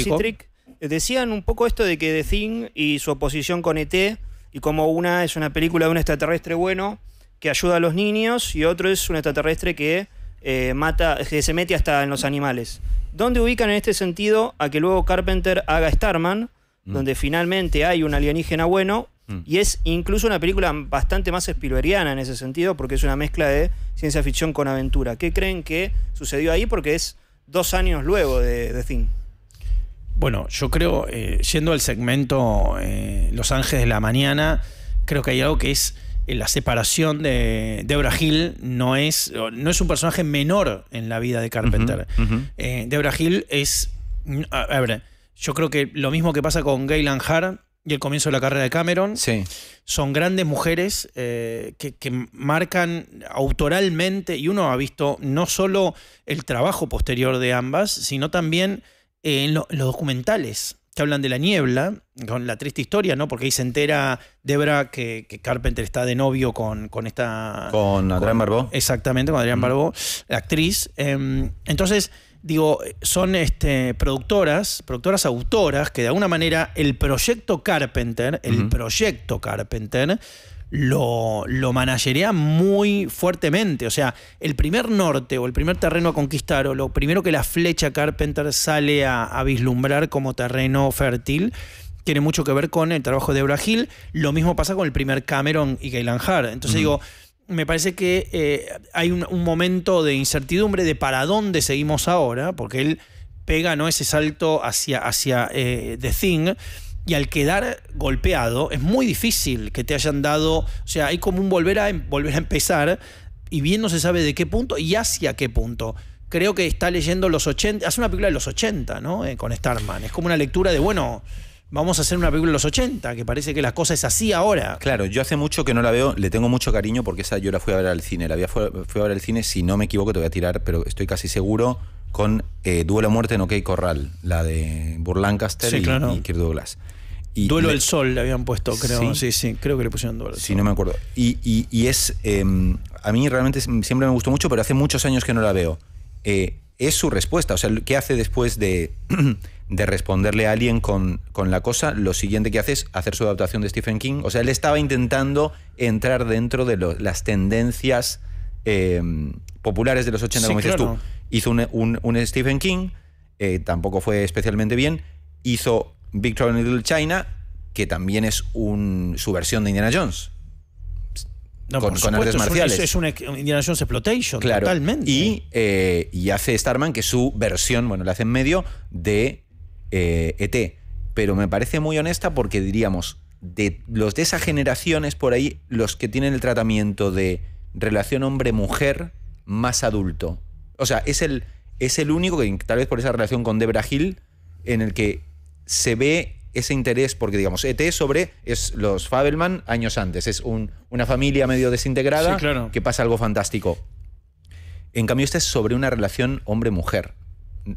Decían un poco esto de que The Thing y su oposición con ET, y como una es una película de un extraterrestre bueno que ayuda a los niños, y otro es un extraterrestre que eh, mata, que se mete hasta en los animales. ¿Dónde ubican en este sentido a que luego Carpenter haga Starman, mm. donde finalmente hay un alienígena bueno, Mm. Y es incluso una película bastante más espilberiana en ese sentido, porque es una mezcla de ciencia ficción con aventura. ¿Qué creen que sucedió ahí? Porque es dos años luego de, de Thing. Bueno, yo creo, eh, yendo al segmento eh, Los Ángeles de la Mañana, creo que hay algo que es eh, la separación de Deborah Hill no es, no es un personaje menor en la vida de Carpenter. Deborah Hill es. A, ver, yo creo que lo mismo que pasa con Gaylan Hart y el comienzo de la carrera de Cameron. Sí. Son grandes mujeres eh, que, marcan autoralmente, y uno ha visto no solo el trabajo posterior de ambas, sino también eh, en, los documentales que hablan de la niebla, con la triste historia, ¿no? Porque ahí se entera Debra que, Carpenter está de novio con, con esta... Con Adrián Barbó. Exactamente, con Adrián la actriz. Em, entonces digo, son este, productoras, productoras autoras, que de alguna manera el proyecto Carpenter, el proyecto Carpenter, lo, lo managerea muy fuertemente. O sea, el primer norte o el primer terreno a conquistar, o lo primero que la flecha Carpenter sale a, vislumbrar como terreno fértil, tiene mucho que ver con el trabajo de Ebra Lo mismo pasa con el primer Cameron y Gaylan Hart. Entonces digo me parece que eh, hay un, momento de incertidumbre de para dónde seguimos ahora, porque él pega ¿no? ese salto hacia, hacia eh, The Thing. Y al quedar golpeado, es muy difícil que te hayan dado. O sea, hay como un volver a, em, volver a empezar. Y bien no se sabe de qué punto y hacia qué punto creo que está leyendo los 80, hace una película de los 80, ¿no? Eh, con Starman. Es como una lectura de, bueno, vamos a hacer una película de los 80, que parece que la cosa es así ahora. Claro, yo hace mucho que no la veo, le tengo mucho cariño porque esa yo la fui a ver al cine, la había fui, a ver al cine, si no me equivoco te voy a tirar, pero estoy casi seguro, con eh, Duelo a Muerte en OK Corral, la de Burlancaster y, Kirk Douglas. Duelo el Sol le habían puesto, creo. Sí, sí, creo que le pusieron Duelo. Sí, no me acuerdo. Y, y, es, em, a mí realmente siempre me gustó mucho, pero hace muchos años que no la veo. Eh, es su respuesta, o sea, ¿qué hace después de de responderle a alguien con, la cosa, lo siguiente que hace es hacer su adaptación de Stephen King. O sea, él estaba intentando entrar dentro de las tendencias eh, populares de los 80, como dices tú. Hizo un, Stephen King, eh, tampoco fue especialmente bien. Hizo Big Trouble in Little China, que también es su versión de Indiana Jones. con, artes marciales. Es, un, Indiana Jones Exploitation, totalmente. Eh, y, hace Starman, que su versión, bueno, la hace en medio de ET, eh, e pero me parece muy honesta porque diríamos, de los de esa generación es por ahí los que tienen el tratamiento de relación hombre-mujer más adulto. O sea, es el, es el único que, tal vez por esa relación con Deborah Hill, en el que se ve ese interés, porque digamos, ET sobre es los Fabelman años antes, es una familia medio desintegrada que pasa algo fantástico. En cambio, este es sobre una relación hombre-mujer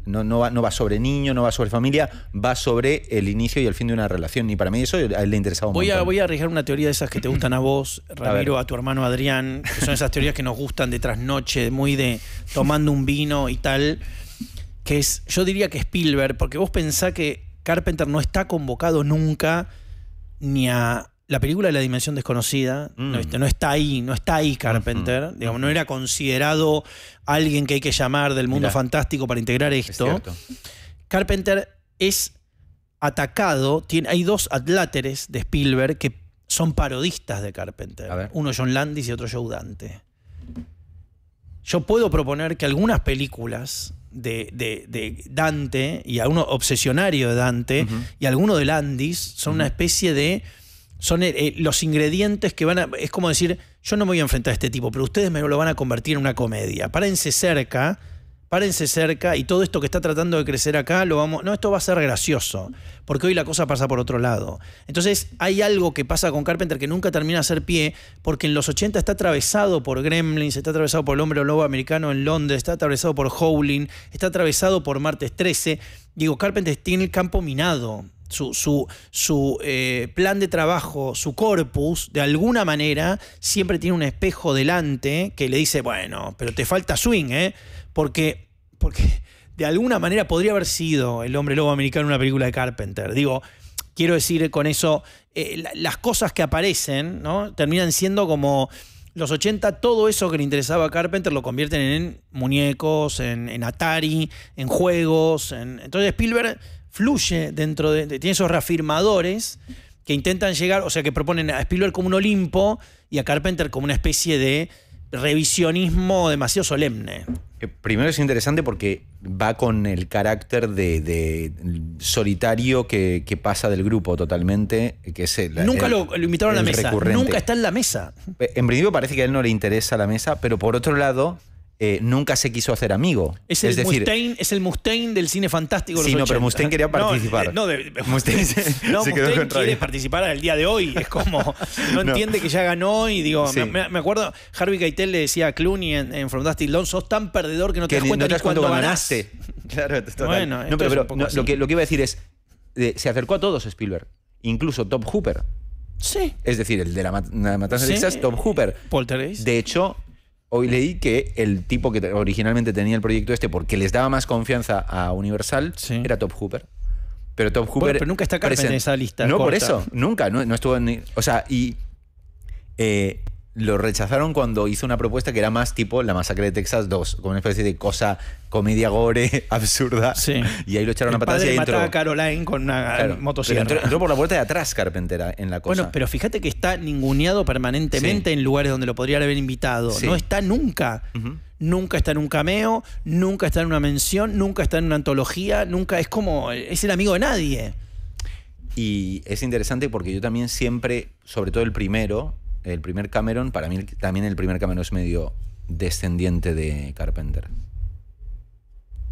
no, va, sobre niño, no va sobre familia, va sobre el inicio y el fin de una relación. Y para mí eso a él le interesaba un voy A, voy a arriesgar una teoría de esas que te gustan a vos, Ramiro, a, tu hermano Adrián, que son esas teorías que nos gustan de trasnoche, muy de tomando un vino y tal. Que es, yo diría que es Spielberg, porque vos pensás que Carpenter no está convocado nunca ni a la película de la dimensión desconocida no, mm. está ahí, no está ahí Carpenter. Digamos, no era considerado alguien que hay que llamar del mundo fantástico para integrar esto. Carpenter es atacado. hay dos atláteres de Spielberg que son parodistas de Carpenter. Uno John Landis y otro Joe Dante. Yo puedo proponer que algunas películas de, Dante y alguno obsesionario de Dante y alguno de Landis son una especie de son eh, eh, los ingredientes que van a... Es como decir, yo no me voy a enfrentar a este tipo, pero ustedes me lo van a convertir en una comedia. Párense cerca, párense cerca y todo esto que está tratando de crecer acá, lo vamos... No, esto va a ser gracioso, porque hoy la cosa pasa por otro lado. Entonces hay algo que pasa con Carpenter que nunca termina de hacer pie, porque en los 80 está atravesado por Gremlins, está atravesado por el hombre lobo americano en Londres, está atravesado por Howling, está atravesado por Martes 13. Digo, Carpenter tiene el campo minado su, su, eh, plan de trabajo, su corpus, de alguna manera, siempre tiene un espejo delante que le dice, bueno, pero te falta swing, ¿eh? Porque, porque de alguna manera podría haber sido El hombre lobo americano una película de Carpenter. Digo, quiero decir con eso, eh, las cosas que aparecen, ¿no? Terminan siendo como los 80, todo eso que le interesaba a Carpenter lo convierten en muñecos, en, Atari, en juegos. En... Entonces Spielberg fluye dentro de, tiene esos reafirmadores que intentan llegar, o sea, que proponen a Spielberg como un Olimpo y a Carpenter como una especie de revisionismo demasiado solemne. Eh, primero es interesante porque va con el carácter de, solitario que, pasa del grupo totalmente, que es Nunca lo, invitaron a la mesa, nunca está en la mesa. Eh, en principio parece que a él no le interesa la mesa, pero por otro lado eh, nunca se quiso hacer amigo. Es, el, decir, Mustaine, es el Mustaine del cine fantástico. sí, los no, pero Mustaine quería eh, participar. No, no, Mustaine, quiere participar al día de hoy. Es como, no, entiende que ya ganó y digo, me, acuerdo, Harvey Keitel le decía a Clooney en, en Fantastic sos tan perdedor que no te encuentras das cuenta, cuando, ganaste. Claro, total. Bueno, no, lo, que, lo que iba a decir es, eh, se acercó a todos Spielberg, incluso Top Hooper. Sí. Es decir, el de la, matanza de Texas, Top Hooper. Poltergeist. De hecho, Hoy leí que el tipo que originalmente tenía el proyecto este, porque les daba más confianza a Universal, era Top Hooper. Pero Top Hooper. pero nunca está en esa lista. No, por eso. Nunca. No, estuvo O sea, y. Eh, lo rechazaron cuando hizo una propuesta que era más tipo La Masacre de Texas 2, como una especie de cosa, comedia gore absurda. Sí. Y ahí lo echaron a patadas y entró. a Caroline con una Entró, por la puerta de atrás, Carpentera, en la cosa. Bueno, pero fíjate que está ninguneado permanentemente en lugares donde lo podrían haber invitado. No está nunca. Nunca está en un cameo, nunca está en una mención, nunca está en una antología, nunca es como. Es el amigo de nadie. Y es interesante porque yo también siempre, sobre todo el primero, el primer Cameron, para mí también el primer Cameron es medio descendiente de Carpenter.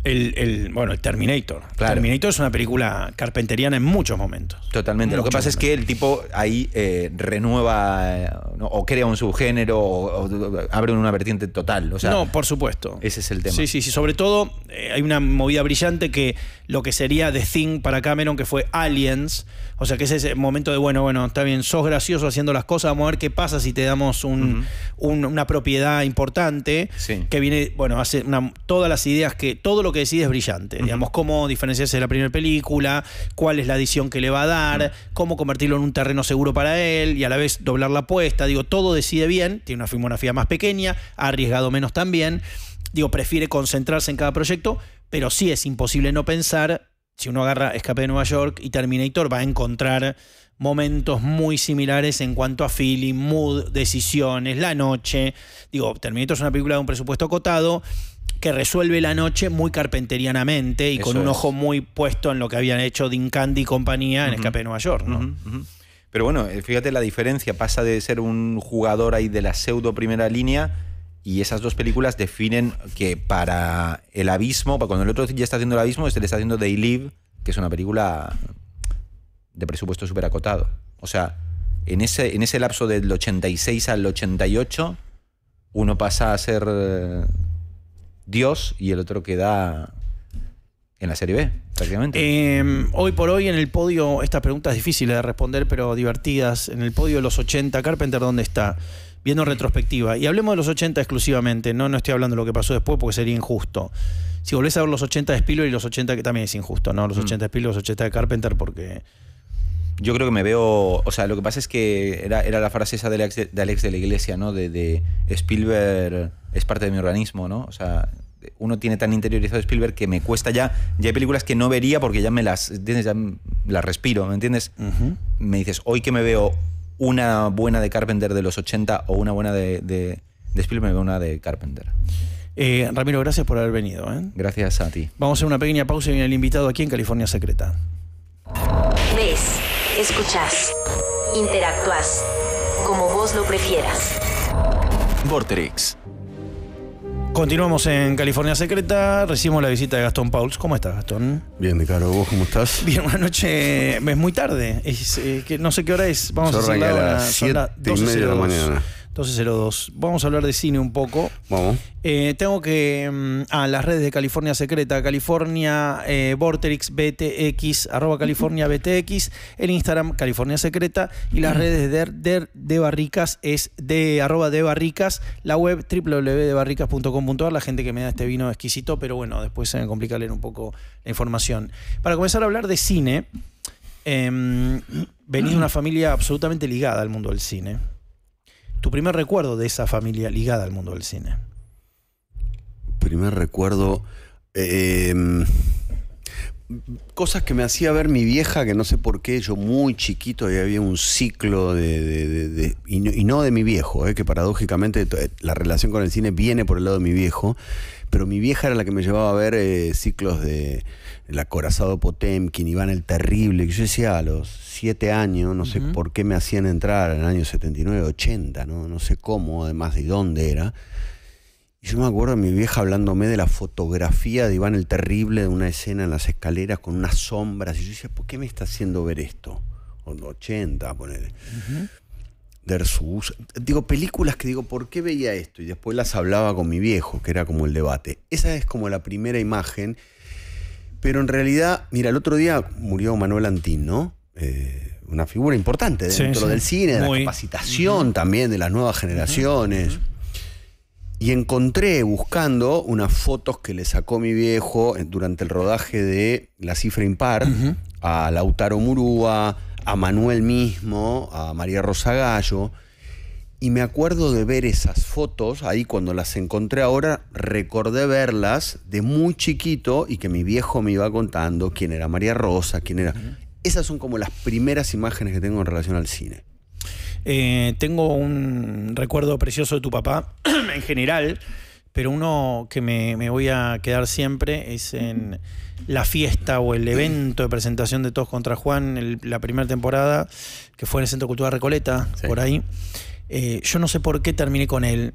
El, bueno, el Terminator. Terminator es una película carpenteriana en muchos momentos. Totalmente. Lo que pasa es que el tipo ahí eh, renueva o crea un subgénero o, abre una vertiente total. O sea, no, por supuesto. Ese es el tema. Sí, sí, sí. Sobre todo eh, hay una movida brillante que lo que sería The Thing para Cameron, que fue Aliens. O sea, que es ese momento de, bueno, bueno, está bien, sos gracioso haciendo las cosas, vamos a ver qué pasa si te damos una propiedad importante. Que viene, bueno, hace todas las ideas que. Todo lo que decide es brillante. Digamos, cómo diferenciarse de la primera película, cuál es la adición que le va a dar, cómo convertirlo en un terreno seguro para él y a la vez doblar la apuesta. Digo, todo decide bien, tiene una filmografía más pequeña, ha arriesgado menos también. Digo, prefiere concentrarse en cada proyecto, pero sí es imposible no pensar. Si uno agarra Escape de Nueva York y Terminator, va a encontrar momentos muy similares en cuanto a feeling, mood, decisiones, la noche. Digo, Terminator es una película de un presupuesto acotado que resuelve la noche muy carpenterianamente y con un ojo muy puesto en lo que habían hecho Dean Candy y compañía en Escape de Nueva York. Pero bueno, eh, fíjate la diferencia, pasa de ser un jugador ahí de la pseudo primera línea y esas dos películas definen que para el abismo, para cuando el otro ya está haciendo el abismo, este le está haciendo They Live, que es una película de presupuesto súper acotado. O sea, en ese, en ese lapso del 86 al 88, uno pasa a ser eh, Dios y el otro queda en la Serie B, prácticamente. Em, hoy por hoy en el podio, estas preguntas difíciles de responder, pero divertidas. En el podio de los 80, Carpenter, ¿dónde está? Viendo retrospectiva. Y hablemos de los 80 exclusivamente, no, no estoy hablando de lo que pasó después porque sería injusto. Si volvés a ver los 80 de Spiller y los 80, que también es injusto, ¿no? Los 80 mm. de Spiller, los 80 de Carpenter, porque yo creo que me veo, o sea, lo que pasa es que era, era la frase esa de Alex de, la Iglesia, ¿no? De, Spielberg es parte de mi organismo, ¿no? O sea, uno tiene tan interiorizado Spielberg que me cuesta ya, ya hay películas que no vería porque ya me las, ¿entiendes? Ya las respiro, ¿me entiendes? Me dices, hoy que me veo una buena de Carpenter de los 80 o una buena de, Spielberg, me veo una de Carpenter. Eh, Ramiro, gracias por haber venido. ¿eh? Gracias a ti. Vamos a hacer una pequeña pausa y viene el invitado aquí en California Secreta. Sí. Escuchás. Interactuás. Como vos lo prefieras. Vorterix. Continuamos en California Secreta, recibimos la visita de Gastón Pauls. ¿Cómo estás, Gastón? Bien, de caro, ¿vos cómo estás? Bien, Buenas noche, es muy tarde, eh, que no sé qué hora es, vamos a hacer a hora, las de la mañana. 1202. Vamos a hablar de cine un poco. Vamos. Eh, tengo que. Mm, ah, las redes de California Secreta, California eh, Vorterix BTX, arroba California BTX, el Instagram California Secreta y las redes de, de, Barricas es de arroba de Barricas, la web www.debarricas.com.ar. La gente que me da este vino exquisito, pero bueno, después se me complica leer un poco la información. Para comenzar a hablar de cine, em, venís de una familia absolutamente ligada al mundo del cine tu primer recuerdo de esa familia ligada al mundo del cine. Primer recuerdo. Em, cosas que me hacía ver mi vieja, que no sé por qué, yo muy chiquito y había un ciclo de... y, no, de mi viejo, eh, que paradójicamente eh, la relación con el cine viene por el lado de mi viejo pero mi vieja era la que me llevaba a ver eh, ciclos de El Acorazado Potemkin, Iván el Terrible, yo decía a los siete años, no sé por qué me hacían entrar en el año 79, 80, ¿no? no sé cómo, además de dónde era. Y yo me acuerdo de mi vieja hablándome de la fotografía de Iván el Terrible, de una escena en las escaleras con unas sombras. Y yo decía, ¿por qué me está haciendo ver esto? O 80, poner versus. Digo, películas que digo, ¿por qué veía esto? Y después las hablaba con mi viejo, que era como el debate. Esa es como la primera imagen. Pero en realidad, mira, el otro día murió Manuel Antín, ¿no? Eh, una figura importante dentro del cine, de la capacitación también de las nuevas generaciones. Y encontré buscando unas fotos que le sacó mi viejo eh, durante el rodaje de La Cifra Impar a Lautaro Murúa, a Manuel mismo, a María Rosa Gallo, y me acuerdo de ver esas fotos, ahí cuando las encontré ahora, recordé verlas de muy chiquito y que mi viejo me iba contando quién era María Rosa, quién era. Esas son como las primeras imágenes que tengo en relación al cine. Eh, tengo un recuerdo precioso de tu papá en general, pero uno que me, voy a quedar siempre es en la fiesta o el evento de presentación de Todos contra Juan, la primera temporada, que fue en el Centro Cultural Recoleta, por ahí. Eh, yo no sé por qué terminé con él,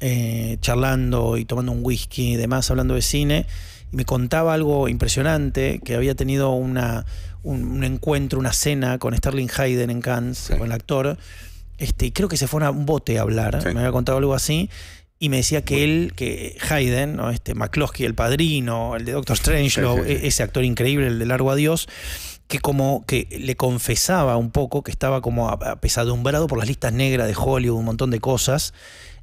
eh, charlando y tomando un whisky y demás, hablando de cine. Y me contaba algo impresionante, que había tenido una, un, encuentro, una cena con Sterling Hayden en Cannes, con el actor. Este, creo que se fue a un bote a hablar, me había contado algo así, y me decía que él, que Hayden, este McCloskey, el padrino, el de Doctor Strange ese actor increíble, el de Largo Adiós, que como que le confesaba un poco que estaba como apesadumbrado por las listas negras de Hollywood, un montón de cosas,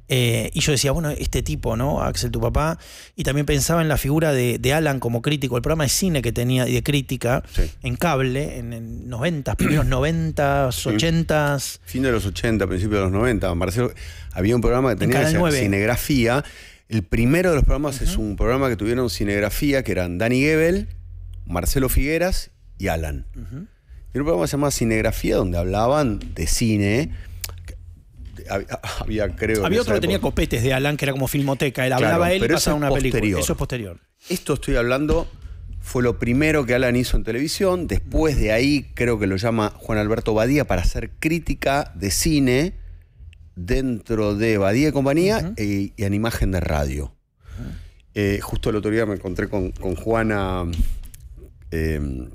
eh, y yo decía, bueno, este tipo, ¿no? Axel, tu papá. Y también pensaba en la figura de, Alan como crítico, el programa de cine que tenía de crítica en cable, en, los 90, primeros 90, 80. s Fin de los 80, principios de los 90. Marcelo, había un programa que tenía cinegrafía. El primero de los programas es un programa que tuvieron cinegrafía, que eran Danny Gebel, Marcelo Figueras y Alan. Uh un programa que se Cinegrafía, donde hablaban de cine había, Había otro que tenía copetes de Alan, que era como filmoteca. Él hablaba él y pasaba una película. Eso es posterior. Esto estoy hablando. Fue lo primero que Alan hizo en televisión. Después de ahí, creo que lo llama Juan Alberto Badía para hacer crítica de cine dentro de Badía y compañía y en imagen de radio. Eh, justo el otro día me encontré con, Juana. Em,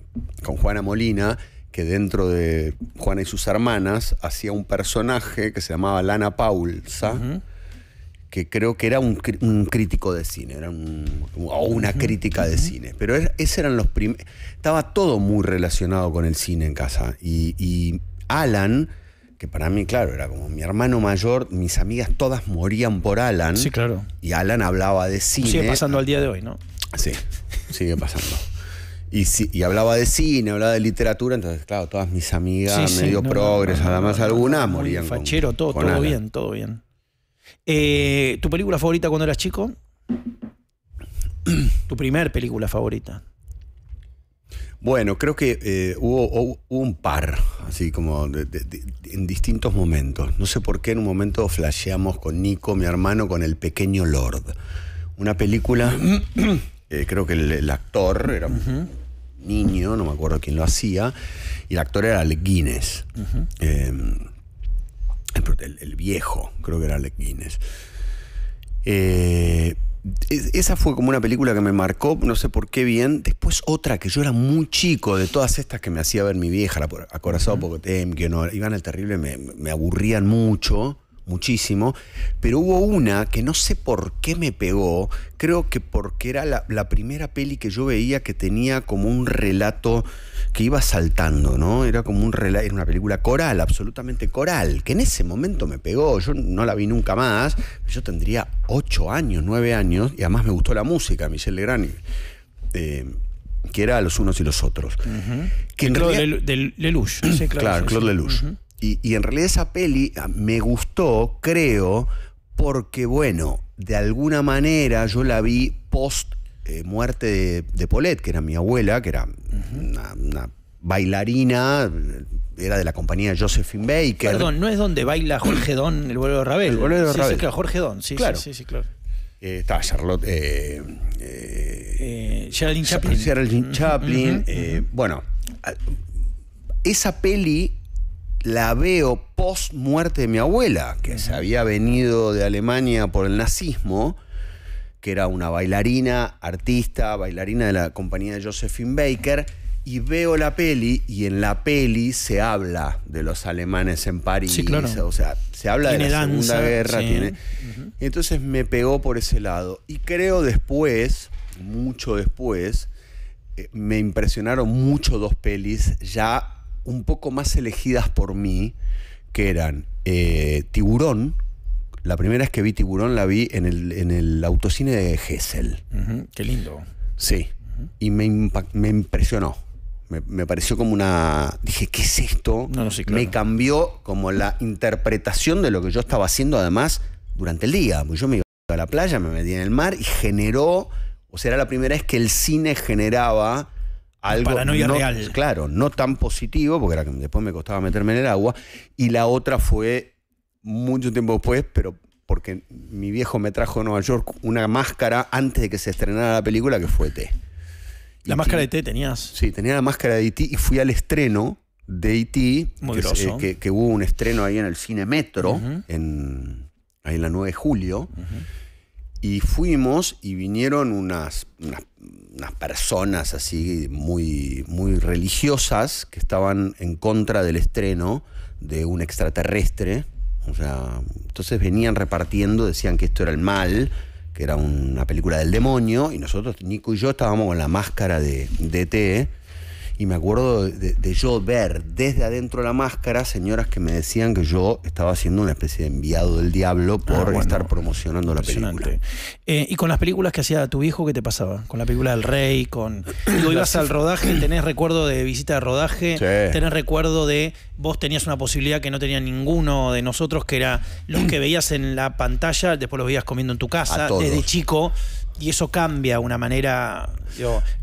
con Juana Molina que dentro de Juana y sus hermanas hacía un personaje que se llamaba Lana Paulsa, que creo que era un, crítico de cine, era o una crítica de cine. Pero es, esos eran los Estaba todo muy relacionado con el cine en casa. Y, y Alan que para mí, claro, era como mi hermano mayor, mis amigas todas morían por Alan. Sí, claro. Y Alan hablaba de cine. Sigue pasando al día de hoy, ¿no? Sí, sigue pasando. Y, hablaba de cine, hablaba de literatura, entonces, claro, todas mis amigas, medio progres, además algunas morían. Fachero, todo, todo bien, todo bien. Eh, ¿Tu película favorita cuando eras chico? ¿Tu primer película favorita? Bueno, creo que eh, hubo, un par, así como en distintos momentos. No sé por qué en un momento flasheamos con Nico, mi hermano, con El Pequeño Lord. Una película Eh, creo que el, actor era un niño, no me acuerdo quién lo hacía, y el actor era Alec Guinness, em, el, viejo, creo que era Alec Guinness. Eh, esa fue como una película que me marcó, no sé por qué bien. Después otra que yo era muy chico, de todas estas que me hacía ver mi vieja, la acorazado uh que no, iban al terrible, me aburrían mucho muchísimo, pero hubo una que no sé por qué me pegó, creo que porque era la, primera peli que yo veía que tenía como un relato que iba saltando, ¿no? Era como un relato, era una película coral, absolutamente coral, que en ese momento me pegó, yo no la vi nunca más, yo tendría ocho años, nueve años, y además me gustó la música, Michelle Legrand. Eh, que era Los unos y los otros. que Claude Lelouch. claro, claro Claude Lelouch. Y, en realidad esa peli ah, me gustó, creo, porque bueno, de alguna manera yo la vi post eh, muerte de, Paulette, que era mi abuela, que era una, bailarina, eh, era de la compañía Josephine Baker. Perdón, no es donde baila Jorge Don, el vuelo de Ravel. claro, Jorge Don, sí, claro. Sí, sí, claro. Eh, está Charlotte. Eh, Chaplin. Chaplin. Bueno, esa peli la veo post muerte de mi abuela, que se había venido de Alemania por el nazismo, que era una bailarina, artista, bailarina de la compañía de Josephine Baker, y veo la peli y en la peli se habla de los alemanes en París, claro. o sea, se habla de la Segunda Guerra, Entonces me pegó por ese lado y creo después, mucho después, eh, me impresionaron mucho dos pelis ya un poco más elegidas por mí, que eran eh, Tiburón. La primera vez que vi Tiburón la vi en el, en el autocine de Gessel. Qué lindo. Sí. Y me, me impresionó. Me, pareció como una. Dije, ¿qué es esto? No, no, Me cambió como la interpretación de lo que yo estaba haciendo, además, durante el día. yo me iba a la playa, me metí en el mar y generó. O sea, era la primera vez que el cine generaba algo paranoia no, real. Claro, no tan positivo, porque después me costaba meterme en el agua. Y la otra fue mucho tiempo después, pero porque mi viejo me trajo a Nueva York una máscara antes de que se estrenara la película, que fue e T. ¿La máscara de e T tenías? Sí, tenía la máscara de IT e y fui al estreno de IT, que, hubo un estreno ahí en el Cine Metro, en, ahí en la 9 de julio. Y fuimos y vinieron unas unas personas así muy, muy religiosas que estaban en contra del estreno de un extraterrestre. O sea, entonces venían repartiendo, decían que esto era el mal, que era una película del demonio, y nosotros, Nico y yo, estábamos con la máscara de DT e y me acuerdo de, yo ver desde adentro de la máscara señoras que me decían que yo estaba siendo una especie de enviado del diablo ah, por estar promocionando la película. Eh, ¿Y con las películas que hacía tu hijo qué te pasaba? Con la película del rey, con... ibas al rodaje, tenés recuerdo de visita de rodaje, tenés recuerdo de... Vos tenías una posibilidad que no tenía ninguno de nosotros, que era los que veías en la pantalla, después los veías comiendo en tu casa, desde chico y eso cambia una manera.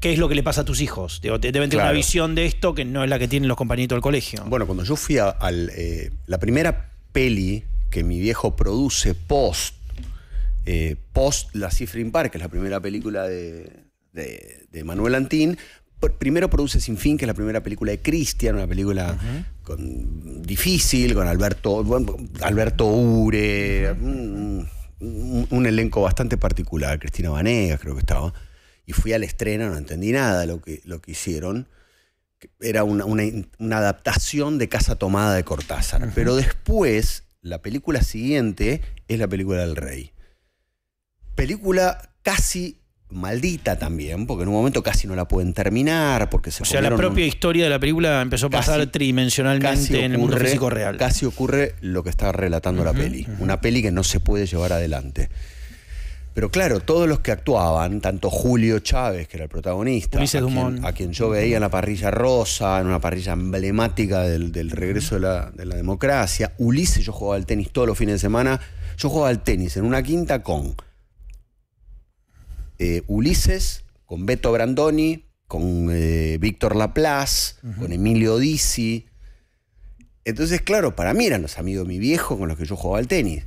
¿Qué es lo que le pasa a tus hijos? deben tener una visión de esto que no es la que tienen los compañeros del colegio. Bueno, cuando yo fui a, eh, la primera peli que mi viejo produce post, eh, post La Cifra Impar, que es la primera película de, de, Manuel Antín, primero produce Sin Fin, que es la primera película de Cristian, una película con, difícil, con Alberto, Alberto Ure. Mm, mm un, elenco bastante particular, Cristina Vanegas creo que estaba, y fui al estreno, no entendí nada lo que, lo que hicieron. Era una, adaptación de Casa Tomada de Cortázar. Pero después, la película siguiente es la película del Rey. Película casi maldita también, porque en un momento casi no la pueden terminar, porque se O sea, la propia historia de la película empezó a pasar tridimensionalmente en un mundo real. Casi ocurre lo que está relatando la peli, una peli que no se puede llevar adelante. Pero claro, todos los que actuaban, tanto Julio Chávez, que era el protagonista, a quien, yo veía en la parrilla rosa, en una parrilla emblemática del, regreso de la, de la democracia, Ulises, yo jugaba al tenis todos los fines de semana, yo jugaba al tenis en una quinta con eh, Ulises, con Beto Brandoni, con eh, Víctor Laplace, con Emilio Dizzi. Entonces, claro, para mí eran los amigos de mi viejo con los que yo jugaba al tenis.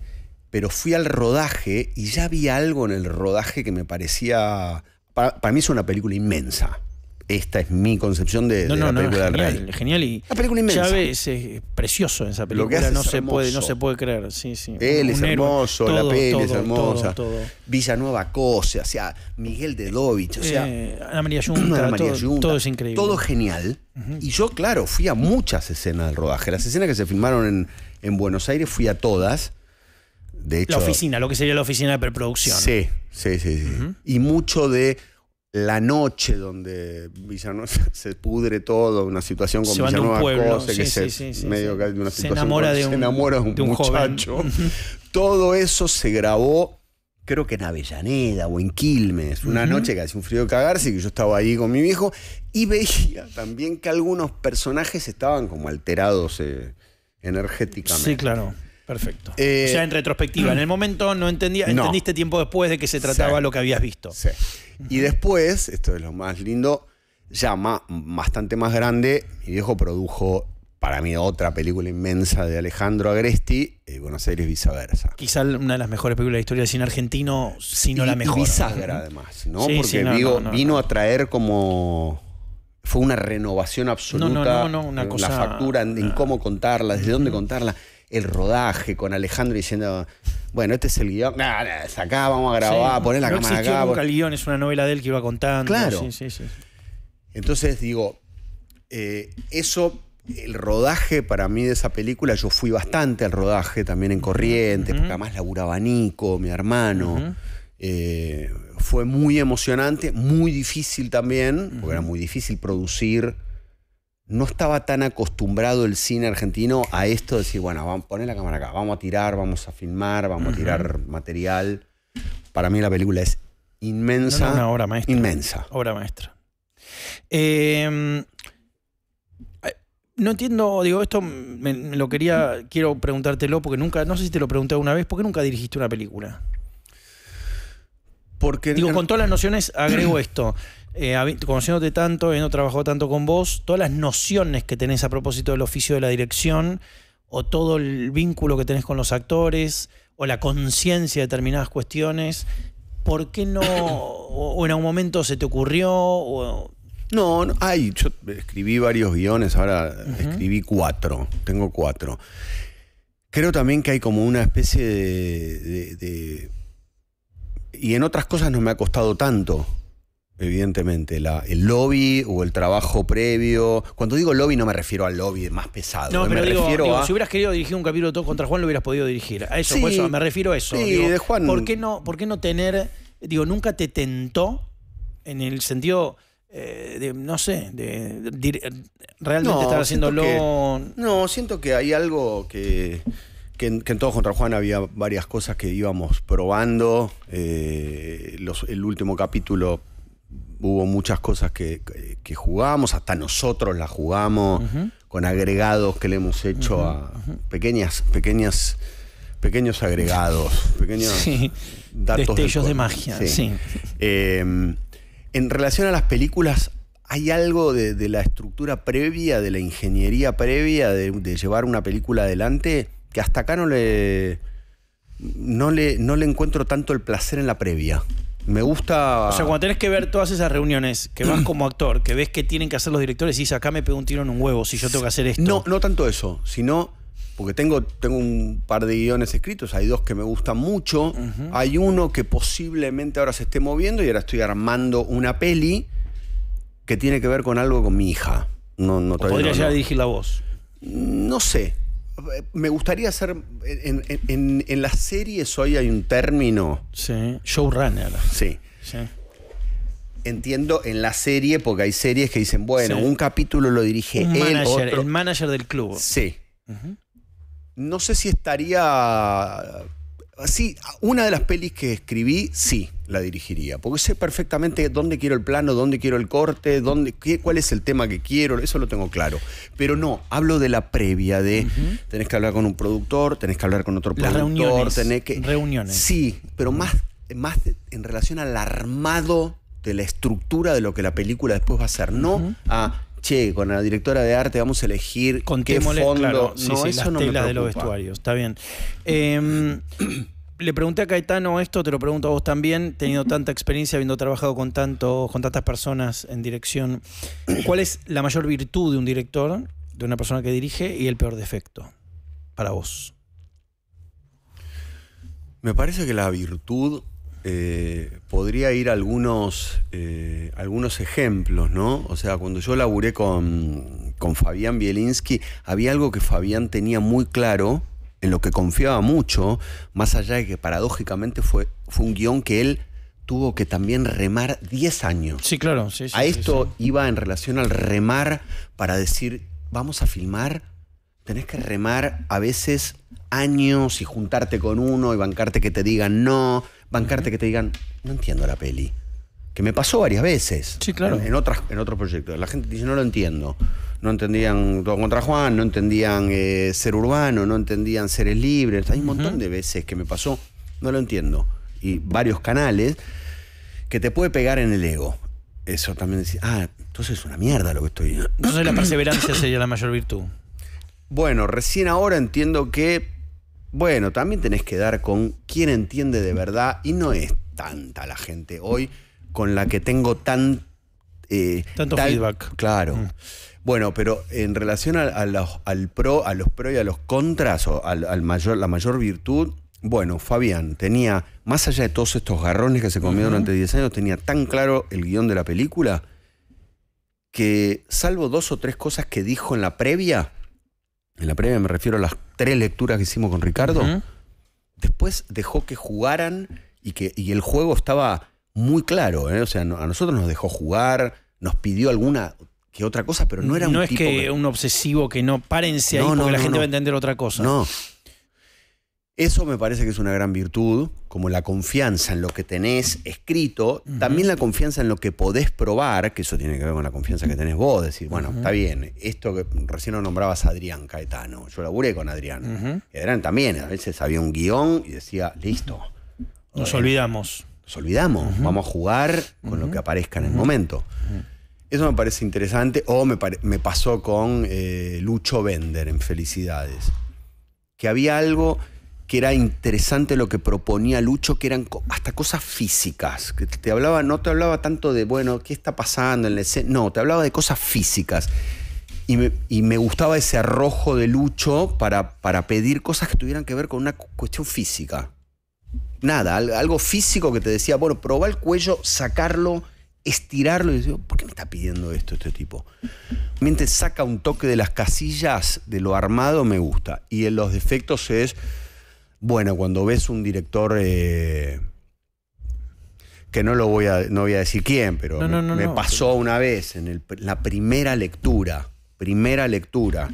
Pero fui al rodaje y ya vi algo en el rodaje que me parecía. para mí es una película inmensa esta es mi concepción de, la película no, genial, Genial y la película inmensa. es precioso en esa película, no se puede no se puede creer, sí, sí. Él es hermoso, la peli es hermosa. Villanueva Cose, o sea, Miguel de Dovich, o sea, eh, Ana María Junta, todo, es increíble. Todo genial. Y yo claro, fui a muchas escenas del rodaje, las escenas que se filmaron en, Buenos Aires fui a todas. De hecho, la oficina, lo que sería la oficina de preproducción. Sí, sí, sí, sí. Y mucho de la noche donde Villanueva se pudre todo, una situación con Villanueva Cose, que se, una enamora de un, se enamora un, muchacho. todo eso se grabó, creo que en Avellaneda o en Quilmes, una noche que hacía un frío de cagarse, que yo estaba ahí con mi viejo, y veía también que algunos personajes estaban como alterados eh, energéticamente. Sí, claro. Perfecto. Ya eh, o sea, en retrospectiva, en el momento no entendía, entendiste tiempo después de que se trataba lo que habías visto. Sí. Y después, esto es lo más lindo, ya bastante más grande, mi viejo produjo para mí otra película inmensa de Alejandro Agresti, eh, Buenos Aires viceversa. Quizá una de las mejores películas de la historia del cine argentino, si no la mejor. Y además, ¿no? Porque vino a traer como... Fue una renovación absoluta. La factura, en, en cómo contarla, desde dónde contarla el rodaje con Alejandro diciendo, bueno, este es el guión, acá, vamos a grabar, la cámara es una novela de él que iba contando. Claro. Entonces digo, eh, eso, el rodaje para mí de esa película, yo fui bastante al rodaje también en Corrientes, porque además laburaba Nico, mi hermano. Eh, fue muy emocionante, muy difícil también, porque era muy difícil producir no estaba tan acostumbrado el cine argentino a esto de decir, bueno, vamos, poner la cámara acá, vamos a tirar, vamos a filmar, vamos a tirar material. Para mí la película es inmensa. una obra maestra. Inmensa. Obra maestra. Em, eh, no entiendo, digo, esto me, lo quería, quiero preguntártelo porque nunca, no sé si te lo pregunté una vez, ¿por qué nunca dirigiste una película? Porque digo, con todas las nociones agrego esto. Eh, conociéndote tanto, habiendo trabajado tanto con vos, todas las nociones que tenés a propósito del oficio de la dirección, o todo el vínculo que tenés con los actores, o la conciencia de determinadas cuestiones, ¿por qué no, o, en algún momento se te ocurrió? No, no, ay, yo escribí varios guiones, ahora escribí cuatro, tengo cuatro. Creo también que hay como una especie de... Y en otras cosas no me ha costado tanto Evidentemente, la, el lobby o el trabajo previo. Cuando digo lobby no me refiero al lobby más pesado. No, eh, si hubieras querido dirigir un capítulo todo contra Juan, lo hubieras podido dirigir. A eso, me refiero a eso. Sí, de Juan... ¿por, qué no, ¿Por no tener, digo, nunca te tentó en el sentido... Eh, de, no sé, de, realmente estar haciéndolo. no, siento que hay algo que, que, en, todo contra Juan había varias cosas que íbamos probando. Eh, el último capítulo hubo muchas cosas que, jugamos, hasta nosotros las jugamos, con agregados que le hemos hecho a pequeñas, pequeñas, pequeños agregados, pequeños Destellos de magia, em, en relación a las películas, ¿hay algo de, la estructura previa, de la ingeniería previa, de, llevar una película adelante, que hasta acá no le, no le encuentro tanto el placer en la previa? Me gusta. O sea, cuando tenés que ver todas esas reuniones, que vas como actor, que ves que tienen que hacer los directores y dices, acá me pego un tiro en un huevo si yo tengo que hacer esto. No, no tanto eso, sino. Porque tengo, tengo un par de guiones escritos, hay dos que me gustan mucho. Hay uno que posiblemente ahora se esté moviendo y ahora estoy armando una peli que tiene que ver con algo con mi hija. No, no, podría ya dirigir la voz. No sé, me gustaría hacer. En, en, en, las series hoy hay un término. Sí, showrunner. Sí. Entiendo en la serie, porque hay series que dicen, bueno, un capítulo lo dirige otro. El manager del club. Sí. No sé si estaría. Sí, una de las pelis que escribí, sí la dirigiría, porque sé perfectamente dónde quiero el plano, dónde quiero el corte, qué, cuál es el tema que quiero, eso lo tengo claro. Pero no, hablo de la previa, de tenés que hablar con un productor, tenés que hablar con otro productor, reuniones, que... Reuniones. Sí, pero más, más en relación al armado de la estructura de lo que la película después va a ser, no a che, con la directora de arte vamos a elegir Con qué fondo. no, eso las no de los vestuarios, está bien. Em, le pregunté a Caetano esto, te lo pregunto a vos también, teniendo tanta experiencia, habiendo trabajado con, con tantas personas en dirección, ¿cuál es la mayor virtud de un director, de una persona que dirige, y el peor defecto para vos? Me parece que la virtud eh, podría ir a algunos, eh, algunos ejemplos, ¿no? O sea, cuando yo laburé con, con Fabián Bielinski, había algo que Fabián tenía muy claro en lo que confiaba mucho, más allá de que paradójicamente fue, un guión que él tuvo que también remar 10 años. Sí, claro, sí, A esto iba en relación al remar para decir, vamos a filmar, tenés que remar a veces años y juntarte con uno y bancarte que te digan no, bancarte que te digan, no entiendo la peli. Que me pasó varias veces. Sí, claro. otras, en otros proyectos. La gente dice, no lo entiendo no entendían Todo contra Juan, no entendían eh, ser urbano, no entendían seres libres. Hay un montón de veces que me pasó, no lo entiendo. Y varios canales que te puede pegar en el ego. Eso también decía, ah, entonces es una mierda lo que estoy. Entonces la perseverancia sería la mayor virtud. Bueno, recién ahora entiendo que, bueno, también tenés que dar con quien entiende de verdad y no es tanta la gente hoy con la que tengo eh, Tanto feedback. Claro. Mm. Bueno, pero en relación a, los, al pro, a los pro y a los contras, o al, mayor, la mayor virtud, bueno, Fabián tenía, más allá de todos estos garrones que se comió durante 10 años, tenía tan claro el guión de la película que, salvo dos o tres cosas que dijo en la previa, en la previa me refiero a las tres lecturas que hicimos con Ricardo, después dejó que jugaran y que y el juego estaba muy claro. ¿eh? O sea, a nosotros nos dejó jugar, nos pidió alguna que otra cosa, pero no era un No es que, un obsesivo que no párense ahí la gente va a entender otra cosa. No. Eso me parece que es una gran virtud, como la confianza en lo que tenés escrito, también la confianza en lo que podés probar, que eso tiene que ver con la confianza que tenés vos, decir, bueno, está bien, esto que recién lo nombrabas Adrián Caetano, yo laburé con Adrián, Adrián también, a veces había un guión y decía, listo. Nos olvidamos. Nos olvidamos, vamos a jugar con lo que aparezca en el momento. Eso me parece interesante. O me, pasó con eh, Lucho Bender en Felicidades. Que había algo que era interesante lo que proponía Lucho, que eran hasta cosas físicas. Que te hablaba, no te hablaba tanto de, bueno, ¿qué está pasando en la No, te hablaba de cosas físicas. Y me, gustaba ese arrojo de Lucho para, para, pedir cosas que tuvieran que ver con una cuestión física. Nada, algo físico que te decía, bueno, probar el cuello, sacarlo estirarlo y decir, oh, ¿por qué me está pidiendo esto este tipo? Mientras saca un toque de las casillas, de lo armado, me gusta. Y en los defectos es, bueno, cuando ves un director... Eh, que no lo voy a, no voy a decir quién, pero me, pasó una vez en la primera lectura, primera lectura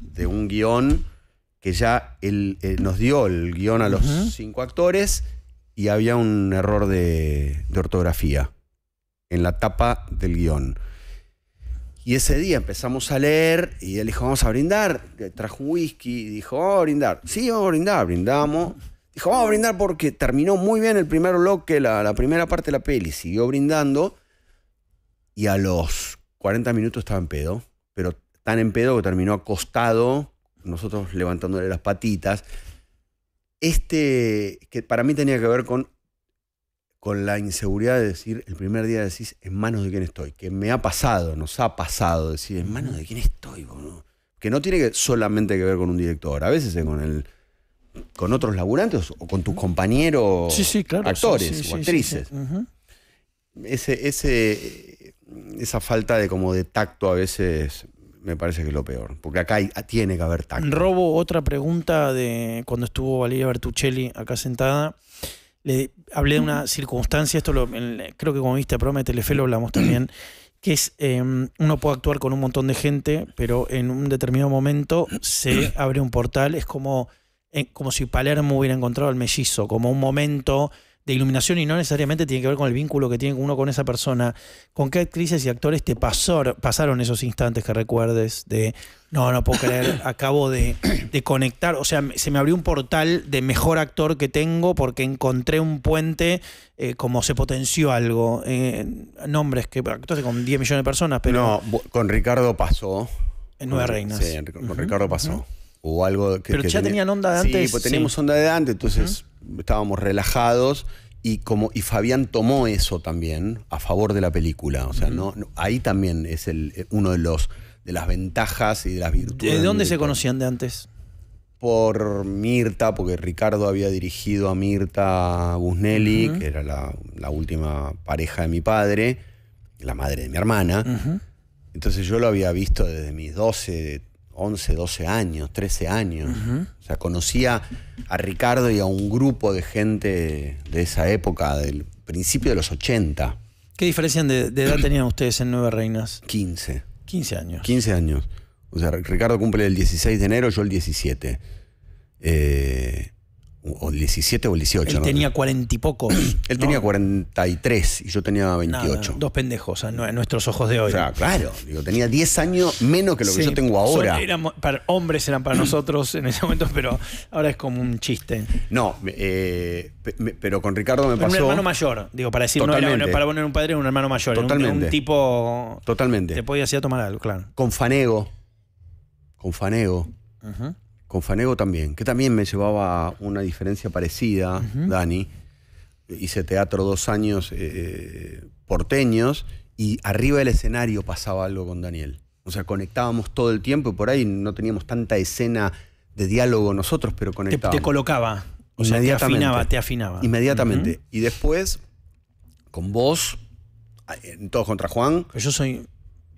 de un guión que ya eh, nos dio el guión a los cinco actores y había un error de ortografía en la tapa del guión. Y ese día empezamos a leer y él dijo, vamos a brindar. Trajo whisky y dijo, vamos a brindar. Sí, vamos a brindar, brindamos. Dijo, vamos a brindar porque terminó muy bien el primer bloque, la, la primera parte de la peli. Siguió brindando y a los 40 minutos estaba en pedo. Pero tan en pedo que terminó acostado, nosotros levantándole las patitas. Este, que para mí tenía que ver con con la inseguridad de decir, el primer día decís, en manos de quién estoy, que me ha pasado, nos ha pasado, decir, en manos de quién estoy, Que no tiene solamente que ver con un director, a veces con el con otros laburantes o con tus compañeros actores o actrices. ese, ese, esa falta de como de tacto a veces me parece que es lo peor, porque acá tiene que haber tacto. Robo otra pregunta de cuando estuvo Valeria Bertuccelli acá sentada le hablé de una circunstancia, esto lo, creo que como viste a programa de Telefe lo hablamos también, que es em, uno puede actuar con un montón de gente, pero en un determinado momento se abre un portal, es como, eh, como si Palermo hubiera encontrado al mellizo, como un momento de iluminación y no necesariamente tiene que ver con el vínculo que tiene uno con esa persona. ¿Con qué actrices y actores te pasó, pasaron esos instantes que recuerdes de, no, no puedo creer, acabo de, conectar, o sea, se me abrió un portal de mejor actor que tengo porque encontré un puente, eh, como se potenció algo. Eh, nombres que entonces con 10 millones de personas, pero... No, con Ricardo pasó. En Nueva Reinas. Sí, con Ricardo pasó o algo que... Pero ya tenían onda de antes. Sí, pues teníamos onda de antes, entonces estábamos relajados y como y Fabián tomó eso también a favor de la película, o sea, no, ahí también es el eh, uno de los de las ventajas y de las virtudes. ¿De dónde se conocían de antes? Por Mirta, porque Ricardo había dirigido a Mirta Gusnelli, que era la, la, última pareja de mi padre, la madre de mi hermana. Entonces yo lo había visto desde mis 12, 11, 12 años, 13 años. O sea, conocía a Ricardo y a un grupo de gente de esa época, del principio de los 80. ¿Qué diferencia de, edad tenían ustedes en Nueve Reinas? 15. 15 años. 15 años. O sea, Ricardo cumple el 16 de enero, yo el 17. Eh, o 17 o el 18. Él tenía cuarenta y pocos. Él tenía 43 y yo tenía 28. dos pendejos a nuestros ojos de hoy. O sea, claro, tenía 10 años menos que lo que yo tengo ahora. hombres eran para nosotros en ese momento, pero ahora es como un chiste. No, eh, pero con Ricardo me pasó... Un hermano mayor, digo, para decir, no era, para poner un padre, un hermano mayor. Un, tipo. Totalmente. Te podía hacer tomar algo, claro. Con Fanego. Con Fanego. Ajá con Fanego también, que también me llevaba una diferencia parecida, Dani. Hice teatro dos años eh, porteños y arriba del escenario pasaba algo con Daniel. O sea, conectábamos todo el tiempo y por ahí no teníamos tanta escena de diálogo nosotros, pero conectábamos. Te, te colocaba, o sea, te afinaba, te afinaba. Inmediatamente. Y después, con vos, en todo contra Juan. yo soy.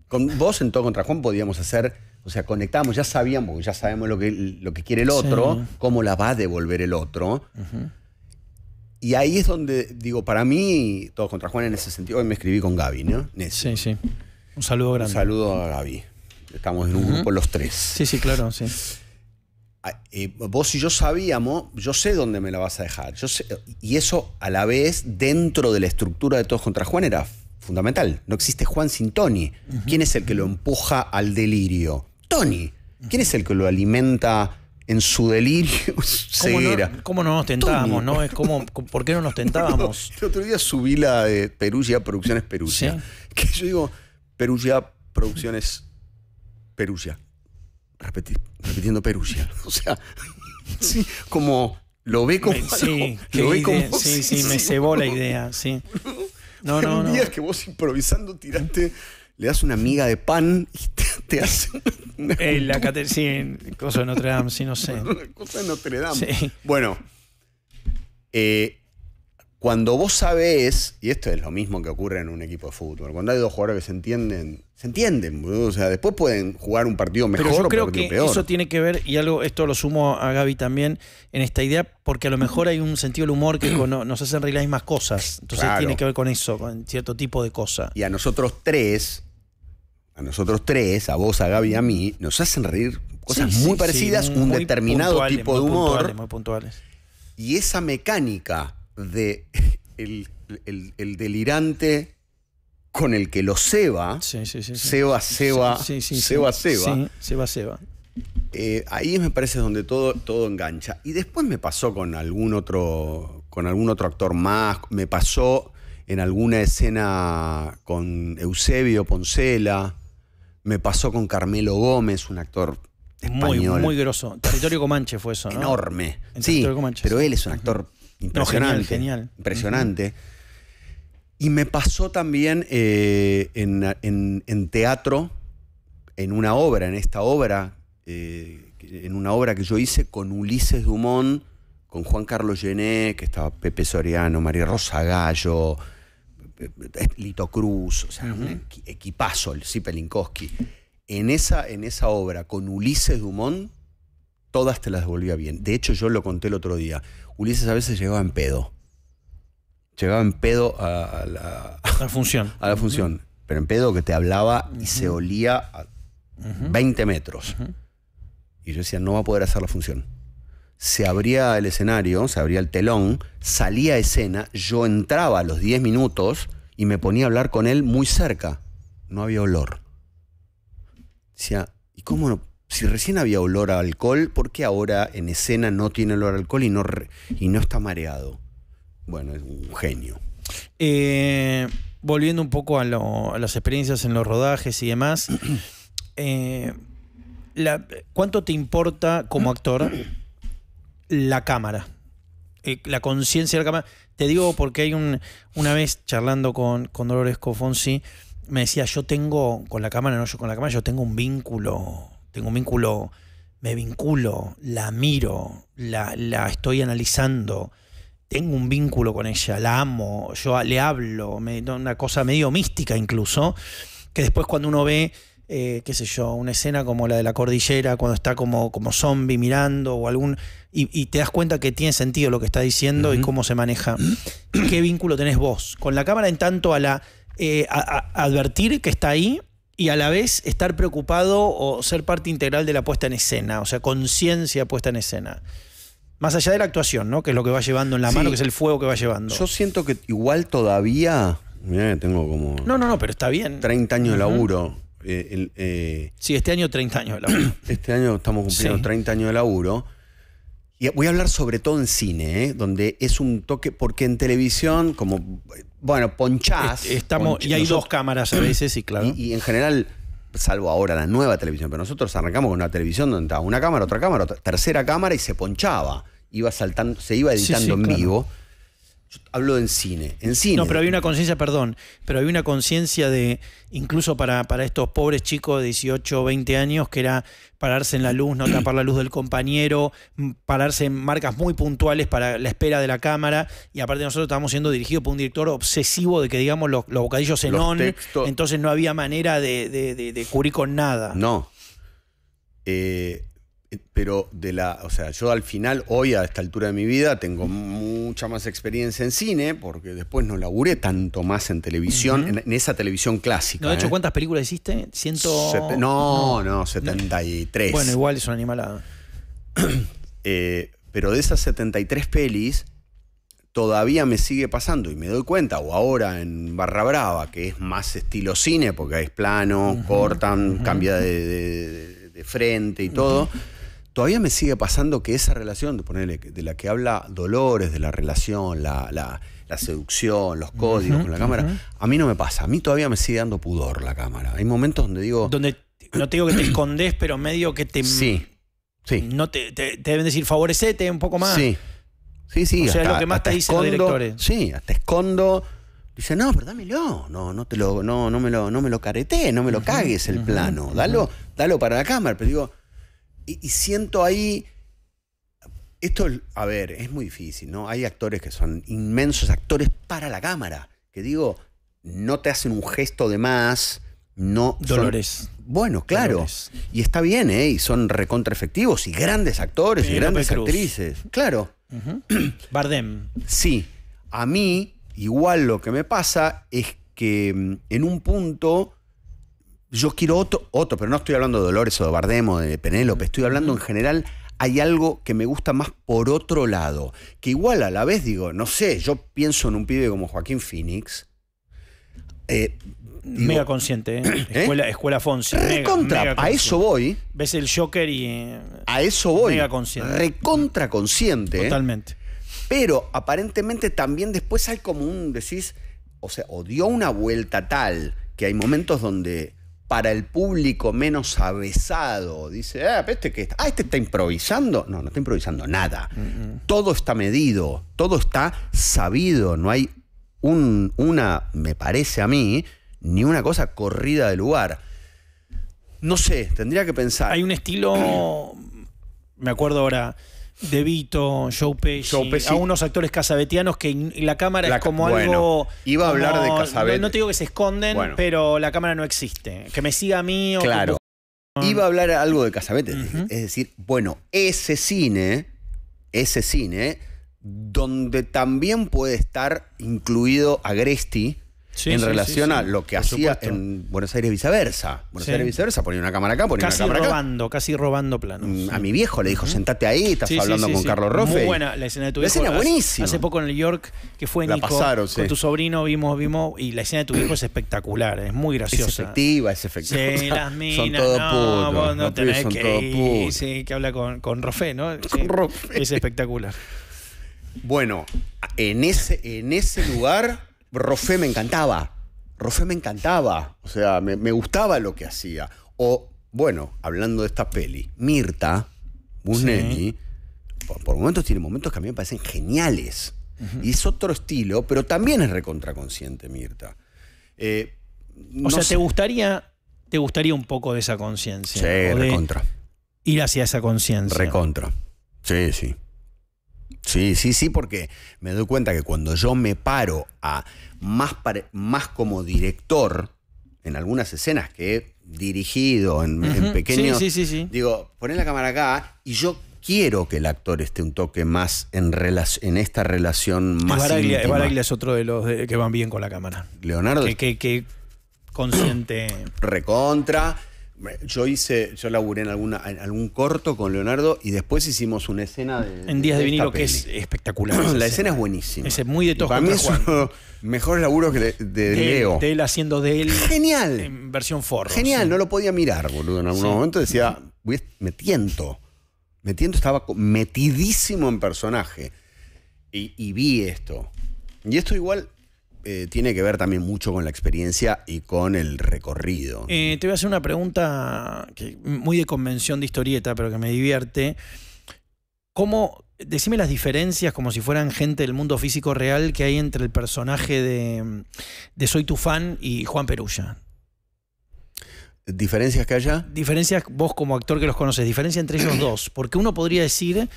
Con vos en todo contra Juan podíamos hacer o sea, conectamos, ya sabíamos, ya sabemos lo que, lo que quiere el otro, cómo la va a devolver el otro. Y ahí es donde, digo, para mí, todos contra Juan en ese sentido, hoy me escribí con Gaby, ¿no? Sí, sí. Un saludo grande. Un saludo a Gaby. Estamos en un grupo los tres. Sí, sí, claro, sí. Ah, eh, vos y yo sabíamos, yo sé dónde me la vas a dejar. Yo sé, y eso a la vez, dentro de la estructura de todos contra Juan, era fundamental. No existe Juan sin Tony. ¿Quién es el que lo empuja al delirio? Tony. ¿Quién es el que lo alimenta en su delirio? Ceguera. ¿Cómo no, no nos tentábamos? ¿no? Es como, ¿Por qué no nos tentábamos? el otro día subí la de Perugia Producciones Perugia. Que yo digo, Perugia Producciones Perugia. Repetiendo repitiendo Perugia. O sea, sí, como lo ve como. Sí, sí, me cebó la idea, sí. No, no, no. que vos improvisando tiraste le das una miga de pan y te, hace una eh, la sí, cosa de Notre Dame, sí, no sé. cosa de Notre Dame. Bueno, eh, cuando vos sabés, y esto es lo mismo que ocurre en un equipo de fútbol, cuando hay dos jugadores que se entienden, se entienden, O sea, después pueden jugar un partido mejor Pero yo creo que eso tiene que ver, y algo, esto lo sumo a Gaby también, en esta idea, porque a lo mejor hay un sentido del humor que nos hacen reír las mismas cosas. Entonces tiene que ver con eso, con cierto tipo de cosas Y a nosotros tres nosotros tres, a vos, a Gaby y a mí, nos hacen reír cosas muy parecidas, un determinado tipo de humor. muy puntuales. Y esa mecánica de el, delirante con el que lo ceba, ceba, ceba, ceba, ceba, ceba. Eh, ahí me parece donde todo, todo engancha. Y después me pasó con algún otro, con algún otro actor más, me pasó en alguna escena con Eusebio Poncela, me pasó con Carmelo Gómez, un actor Muy, muy groso. Territorio Comanche fue eso, ¿no? Enorme. sí, Comanche, pero él es un actor impresionante. genial, Impresionante. Y me pasó también eh, en, teatro, en una obra, en esta obra, eh, en una obra que yo hice con Ulises Dumont, con Juan Carlos Gené, que estaba Pepe Soriano, María Rosa Gallo, Lito Cruz, o sea, equipazo, el En esa, en esa obra, con Ulises Dumont, todas te las devolvía bien. De hecho, yo lo conté el otro día. Ulises a veces llegaba en pedo. Llegaba en pedo a, la, función. A la función. Pero en pedo que te hablaba y se olía a 20 metros. Y yo decía, no va a poder hacer la función se abría el escenario, se abría el telón, salía a escena, yo entraba a los 10 minutos y me ponía a hablar con él muy cerca. No había olor. Decía, ¿y cómo no? Si recién había olor a alcohol, ¿por qué ahora en escena no tiene olor a alcohol y no, y no está mareado? Bueno, es un genio. Eh, volviendo un poco a, las experiencias en los rodajes y demás, eh, ¿cuánto te importa como actor la cámara. Eh, la conciencia de la cámara. Te digo porque hay un, una vez charlando con, con Dolores Cofonsi, me decía, yo tengo con la cámara, no yo con la cámara, yo tengo un vínculo, tengo un vínculo, me vinculo, la miro, la, la estoy analizando, tengo un vínculo con ella, la amo, yo le hablo, me, una cosa medio mística incluso, que después cuando uno ve eh, qué sé yo, una escena como la de la cordillera, cuando está como, como zombie mirando o algún... Y, te das cuenta que tiene sentido lo que está diciendo y cómo se maneja. ¿Qué vínculo tenés vos con la cámara en tanto a la... Eh, advertir que está ahí y a la vez estar preocupado o ser parte integral de la puesta en escena, o sea, conciencia puesta en escena. Más allá de la actuación, ¿no? Que es lo que va llevando en la mano, que es el fuego que va llevando. Yo siento que igual todavía. tengo como. No, no, no, pero está bien. 30 años de laburo. Eh, eh, sí, este año 30 años de laburo. Este año estamos cumpliendo 30 años de laburo. Y voy a hablar sobre todo en cine, ¿eh? donde es un toque, porque en televisión, como, bueno, ponchás. Estamos, y hay dos cámaras a veces, y claro. Y, en general, salvo ahora la nueva televisión, pero nosotros arrancamos con una televisión donde estaba una cámara, otra cámara, tercera cámara y se ponchaba. Iba saltando, se iba editando en vivo hablo en cine, en cine. No, pero había una conciencia, perdón, pero había una conciencia de, incluso para, para estos pobres chicos de 18 20 años, que era pararse en la luz, no tapar la luz del compañero, pararse en marcas muy puntuales para la espera de la cámara, y aparte nosotros estábamos siendo dirigidos por un director obsesivo de que digamos los, bocadillos en on, entonces no había manera de, de, de cubrir con nada. No. Eh, eh, pero de la, o sea, yo al final, hoy a esta altura de mi vida, tengo mucha más experiencia en cine, porque después no laburé tanto más en televisión, en, esa televisión clásica. No, de hecho, ¿eh? ¿cuántas películas hiciste? Ciento... no, no, 73. Bueno, igual es un animalado eh, pero de esas 73 pelis, todavía me sigue pasando y me doy cuenta, o ahora en Barra Brava, que es más estilo cine, porque es plano, cortan, cambia de, frente y todo todavía me sigue pasando que esa relación, de, ponerle, de la que habla Dolores, de la relación, la, seducción, los códigos con la cámara, a mí no me pasa. A mí todavía me sigue dando pudor la cámara. Hay momentos donde digo. Donde, no te digo que te escondes, pero medio que te. Sí. Sí. No te, deben decir, favorecete un poco más. Sí. Sí, sí. O sea, lo que más te dice escondo, los Sí, te escondo. Dice, no, pero dámelo. No, no te lo, no, no me lo, no lo careté, no me lo cagues el plano. Dalo, dalo para la cámara. Pero digo, y, siento ahí... Esto, a ver, es muy difícil, ¿no? Hay actores que son inmensos actores para la cámara, que digo, no te hacen un gesto de más, no... Dolores. bueno, claro. Y está bien, ¿eh? Y son recontra efectivos y grandes actores y, grandes actrices. Claro. Bardem. Sí. A mí, igual lo que me pasa es que mm, en un punto yo quiero otro, pero no estoy hablando de Dolores o de Bardemo, o de Penélope, estoy hablando en general, hay algo que me gusta más por otro lado, que igual a la vez digo, no sé, yo pienso en un pibe como Joaquín Phoenix. Eh, mega consciente, ¿eh? ¿Eh? Escuela, Fonsi. Recontra, a eso voy. Ves el Joker y. Eh, a eso voy. Mega consciente. Recontra consciente. Totalmente. Pero aparentemente también después hay como un, decís, o sea, o dio una vuelta tal que hay momentos donde para el público menos avesado. Dice, ah, este que está, ah, este está improvisando. No, no está improvisando nada. Todo está medido, todo está sabido. No hay una, me parece a mí, ni una cosa corrida de lugar. No sé, tendría que pensar. Hay un estilo, me acuerdo ahora, de Vito, Joe Pesci, a unos actores casabetianos que la cámara es como algo. Iba a hablar de Casabete. No, te digo que se esconden, pero la cámara no existe. Que me siga a mí o Claro. Iba a hablar algo de Casabete. Es decir, bueno, ese cine, ese cine, donde también puede estar incluido Agresti en relación a lo que hacía en Buenos Aires viceversa. Buenos Aires viceversa, ponía una cámara acá, ponía una cámara robando, acá. Casi robando planos. Mm, a mi viejo le dijo, sentate ahí, estás hablando con Carlos Rofe. Muy buena la escena de tu viejo. La escena buenísima. Hace poco en el York, que fue en Ico con tu sobrino, vimos, vimos, y la escena de tu viejo es espectacular, es muy graciosa. Es efectiva, es efectiva. Sí, las minas, son todo no, no que Sí, que habla con, con Rofe, ¿no? Es espectacular. Bueno, en ese, en ese lugar Rofé me encantaba. Rofé me encantaba. O sea, me, gustaba lo que hacía. O, bueno, hablando de esta peli, Mirta Busnelli, por, momentos tiene momentos que a mí me parecen geniales. Y es otro estilo, pero también es recontraconsciente, Mirta. Eh, o sea, ¿te gustaría, te gustaría un poco de esa conciencia? Sí, recontra. Ir hacia esa conciencia. Recontra. Sí, sí. Sí, sí, sí, porque me doy cuenta que cuando yo me paro a más, más como director, en algunas escenas que he dirigido en, pequeños, digo, poné la cámara acá y yo quiero que el actor esté un toque más en, en esta relación más Baraglia, íntima. Baraglia es otro de los que van bien con la cámara. Leonardo. Que, que, que consciente. Recontra. Yo hice, yo laburé en, alguna, algún corto con Leonardo y después hicimos una escena de, En Días de, Vinilo que es espectacular. la escena, es buenísima. Es muy de toque Para mí es uno de los mejores de, Leo. De él haciendo de él. Genial. En versión Ford Genial, no lo podía mirar, boludo. En algún momento decía, me tiento. Me tiento, estaba metidísimo en personaje. y vi esto. Y esto igual eh, tiene que ver también mucho con la experiencia y con el recorrido. Eh, te voy a hacer una pregunta muy de convención de historieta, pero que me divierte. ¿Cómo, decime las diferencias, como si fueran gente del mundo físico real, que hay entre el personaje de, Soy tu fan y Juan Perulla? ¿Diferencias que haya? Diferencias, vos como actor que los conoces, diferencia entre ellos dos. Porque uno podría decir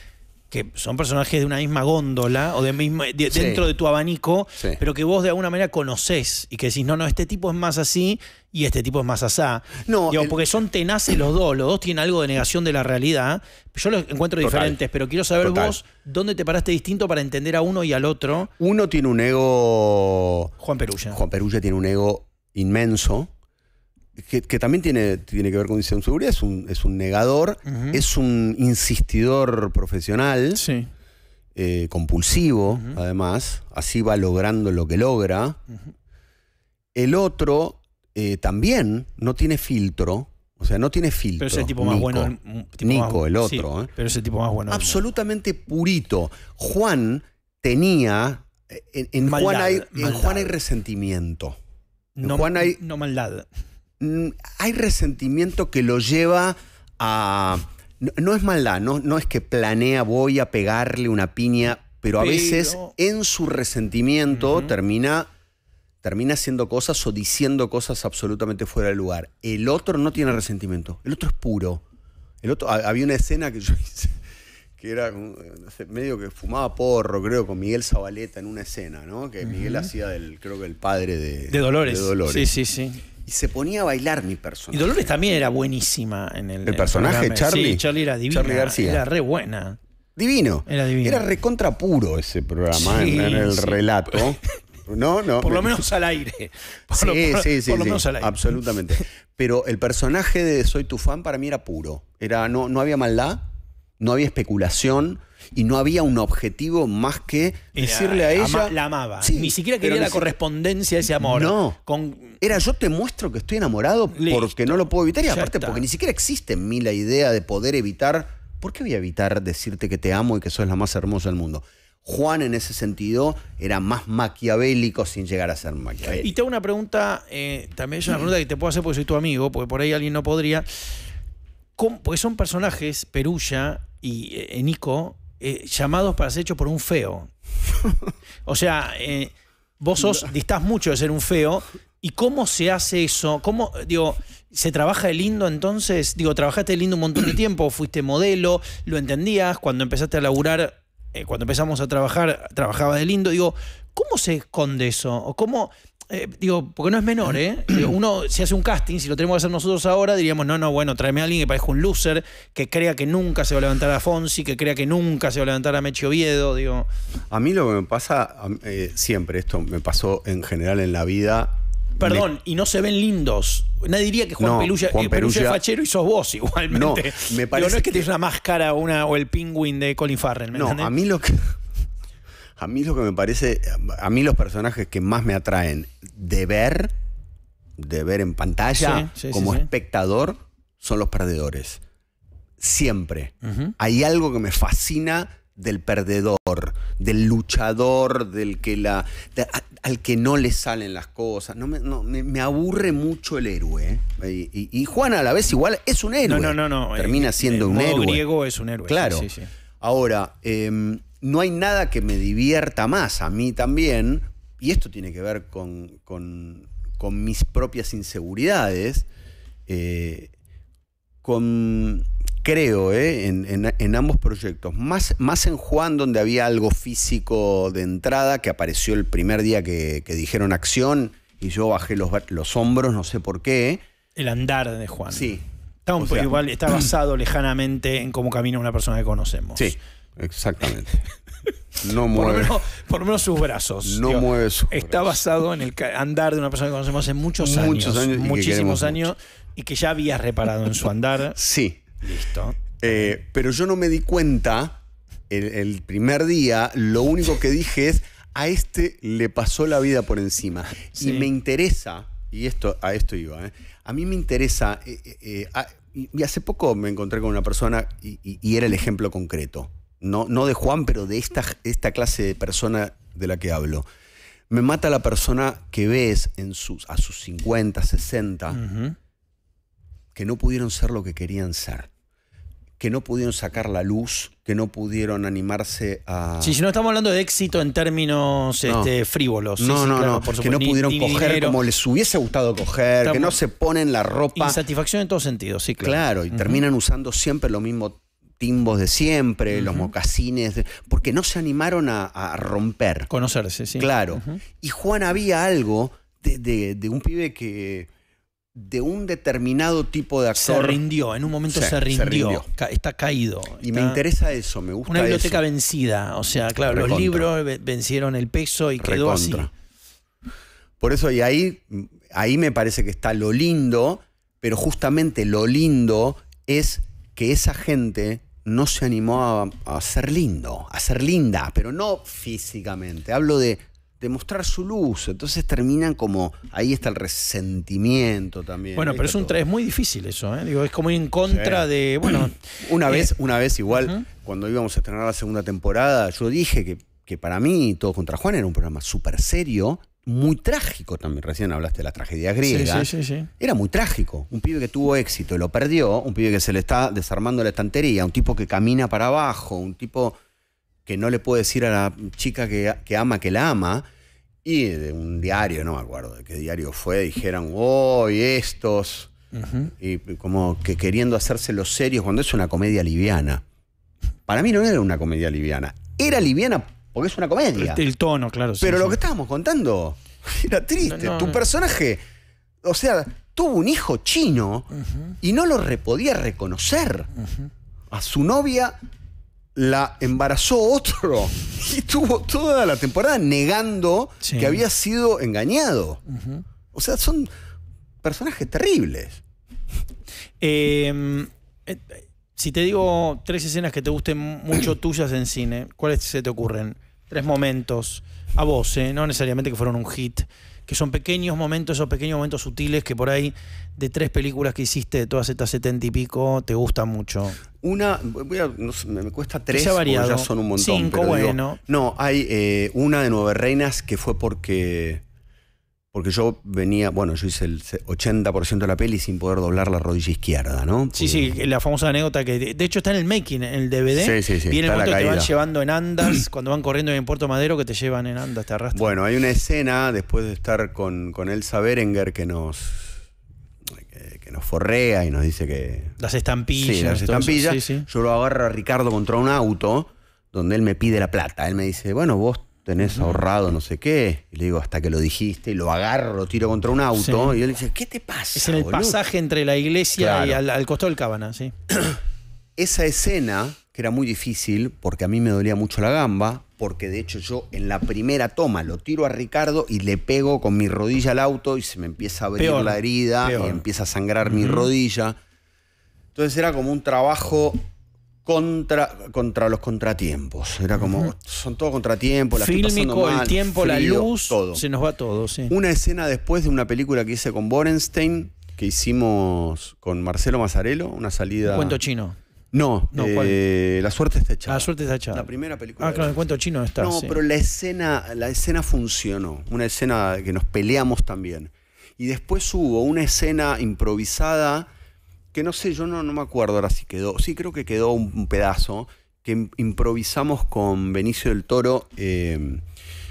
que son personajes de una misma góndola o de, dentro de tu abanico, pero que vos de alguna manera conocés y que decís, no, no, este tipo es más así y este tipo es más asá. No, porque son tenaces los dos, los dos tienen algo de negación de la realidad. Yo los encuentro diferentes, pero quiero saber vos dónde te paraste distinto para entender a uno y al otro. Uno tiene un ego. Juan Perulla. Juan Perulla tiene un ego inmenso que, también tiene, tiene que ver con inseguridad, es un, es un negador, es un insistidor profesional, eh, compulsivo, además, así va logrando lo que logra. El otro eh, también no tiene filtro. O sea, no tiene filtro. Pero el tipo más bueno. Nico, el otro. pero es Pero tipo más bueno. Absolutamente purito. Juan tenía. Eh, en, Juan, hay, resentimiento. No maldad. Mm, hay resentimiento que lo lleva a... No, es maldad, no, no es que planea voy a pegarle una piña, pero a veces en su resentimiento termina termina haciendo cosas o diciendo cosas absolutamente fuera de lugar. El otro no tiene resentimiento, el otro es puro. El otro, había una escena que yo hice, que era medio que fumaba porro, creo, con Miguel Zabaleta en una escena, ¿no? Que Miguel hacía del, creo que el padre de, De Dolores. Sí, sí, sí y se ponía a bailar mi personaje. Y Dolores también era buenísima en el. ¿El personaje, de Charlie? Sí, Charlie era divina. Charlie García. Era re buena. Divino. Era divino. Era recontra puro ese programa en, el relato. No, no. Por lo menos al aire. sí, sí, sí. Por lo menos al aire. Absolutamente. Pero el personaje de Soy tu fan para mí era puro. Era, no, no había maldad, no había especulación y no había un objetivo más que decirle a ella. la amaba. ni siquiera quería la correspondencia de ese amor. No. era yo te muestro que estoy enamorado porque no lo puedo evitar y aparte porque ni siquiera existe en mí la idea de poder evitar. ¿Por qué voy a evitar decirte que te amo y que sos la más hermosa del mundo? Juan en ese sentido era más maquiavélico sin llegar a ser maquiavélico. Y te una pregunta, eh, también es una pregunta que te puedo hacer porque soy tu amigo, porque por ahí alguien no podría. porque son personajes, Perulla y Enico eh, eh, llamados para ser hechos por un feo. o sea, eh, vos sos, distás mucho de ser un feo. ¿Y cómo se hace eso? ¿Cómo, digo, se trabaja de lindo entonces? Digo, trabajaste de lindo un montón de tiempo, fuiste modelo, lo entendías, cuando empezaste a laburar, eh, cuando empezamos a trabajar, trabajaba de lindo. Digo, ¿cómo se esconde eso? ¿O cómo, eh, digo, porque no es menor, ¿eh? uno, si hace un casting, si lo tenemos que hacer nosotros ahora, diríamos, no, no, bueno, tráeme a alguien que parezca un loser, que crea que nunca se va a levantar a Fonsi, que crea que nunca se va a levantar a Mecho Oviedo, digo. A mí lo que me pasa eh, siempre, esto me pasó en general en la vida. Perdón, y no se ven lindos. Nadie diría que Juan, no, eh, fachero y sos vos igualmente. No, me no es que, tienes una máscara o, una, o el pingüín de Colin Farrell. ¿me no, a mí lo que. A mí lo que me parece, a mí los personajes que más me atraen de ver, de ver en pantalla, como espectador, son los perdedores. Siempre. Hay algo que me fascina del perdedor, del luchador, del que la, al que no le salen las cosas. No me, aburre mucho el héroe. ¿eh? Y, Juan a la vez igual es un héroe. No, no, no. Termina eh, siendo un héroe. héroe. griego es un héroe. Claro. Ahora, em, no hay nada que me divierta más a mí también, y esto tiene que ver con, mis propias inseguridades, eh, con, creo, eh, en, ambos proyectos, más, más en Juan donde había algo físico de entrada que apareció el primer día que, dijeron acción y yo bajé los, hombros, no sé por qué. El andar de Juan. Sí. Está, igual, está basado lejanamente en cómo camina una persona que conocemos. Sí. Exactamente. No mueve. Por lo menos, sus brazos. No mueve sus Está basado en el andar de una persona que conocemos hace muchos años. Muchísimos años. Y que ya había reparado en su andar. Sí. Listo. Eh, pero yo no me di cuenta el, primer día. Lo único que dije es: a este le pasó la vida por encima. Y me interesa, y esto, a esto iba, ¿eh? a mí me interesa. Eh, y hace poco me encontré con una persona y era el ejemplo concreto no, de Juan, pero de esta, esta clase de persona de la que hablo. Me mata la persona que ves en a sus 50, 60, que no pudieron ser lo que querían ser que no pudieron sacar la luz, que no pudieron animarse a. Sí, si no estamos hablando de éxito en términos este, frívolos. No, no, no. que no pudieron coger como les hubiese gustado coger, que no se ponen la ropa. Insatisfacción en todos sentidos, sí, claro. y terminan usando siempre lo mismo timbos de siempre, los mocasines, porque no se animaron a, romper. Conocerse, sí. Claro. Y Juan había algo de, un pibe que de un determinado tipo de actor. Se rindió, en un momento se, rindió, está caído. Y me interesa eso, me gusta. Una biblioteca vencida, o sea, claro, los libros vencieron el peso y quedó así. Por eso, y ahí, ahí me parece que está lo lindo, pero justamente lo lindo es que esa gente no se animó a, ser lindo, a ser linda, pero no físicamente. Hablo de, mostrar su luz. Entonces terminan como. Ahí está el resentimiento también. Bueno, pero es, un, es muy difícil eso, ¿eh? Digo, es como en contra de. Bueno. Una eh, vez, una vez igual, cuando íbamos a estrenar la segunda temporada, yo dije que, que para mí Todo contra Juan era un programa súper serio muy trágico también. Recién hablaste de la tragedia griega Sí, sí, sí, Era muy trágico. Un pibe que tuvo éxito y lo perdió, un pibe que se le está desarmando la estantería, un tipo que camina para abajo, un tipo que no le puede decir a la chica que, ama que la ama. Y de un diario, no me acuerdo de qué diario fue, dijeron, oh, estos. Y como que queriendo hacerse los serios cuando es una comedia liviana. Para mí no era una comedia liviana. Era liviana porque es una comedia. El, tono, claro. Pero lo que estábamos contando era triste. tu personaje, o sea, tuvo un hijo chino y no lo podía reconocer. A su novia la embarazó otro y tuvo toda la temporada negando que había sido engañado. O sea, son personajes terribles. Em, eh, si te digo tres escenas que te gusten mucho tuyas en cine, ¿cuáles se te ocurren? tres momentos a vos, ¿eh? no necesariamente que fueron un hit, que son pequeños momentos, esos pequeños momentos sutiles que por ahí de tres películas que hiciste de todas estas setenta y pico te gustan mucho. Una, me cuesta tres, ya son un montón. Cinco, bueno. no, hay eh, una de Nueve Reinas que fue porque porque yo venía, bueno, yo hice el 80% de la peli sin poder doblar la rodilla izquierda, ¿no? Sí, sí, la famosa anécdota que de hecho está en el making, en el DVD. Sí, sí, sí. Viene el momento que te van llevando en andas, cuando van corriendo en Puerto Madero, que te llevan en andas, te arrastran. Bueno, hay una escena después de estar con, con Elsa Berenger que nos que, nos forrea y nos dice que... Las estampillas. Sí, las estampillas. Yo lo agarro a Ricardo contra un auto donde él me pide la plata. Él me dice, bueno, vos tenés ahorrado no sé qué. Y le digo, hasta que lo dijiste, y lo agarro, lo tiro contra un auto. Y él dice, ¿qué te pasa? Es en el pasaje entre la iglesia y al, costado del cabana, sí. Esa escena, que era muy difícil, porque a mí me dolía mucho la gamba, porque de hecho yo en la primera toma lo tiro a Ricardo y le pego con mi rodilla al auto y se me empieza a abrir la herida y empieza a sangrar mi rodilla. Entonces era como un trabajo contra, contra los contratiempos. Era como, son todos contratiempos. La Fílmico, el tiempo, la luz, se nos va todo, sí. Una escena después de una película que hice con Borenstein, que hicimos con Marcelo Mazzarello, una salida... Un cuento chino. No, eh, La suerte está echada. La suerte está echada. La primera película. Ah, claro, el cuento chino está. No, pero la escena, la escena funcionó. Una escena que nos peleamos también. Y después hubo una escena improvisada que no sé, yo no, no me acuerdo ahora si quedó, sí creo que quedó un, pedazo que improvisamos con Benicio del Toro, eh,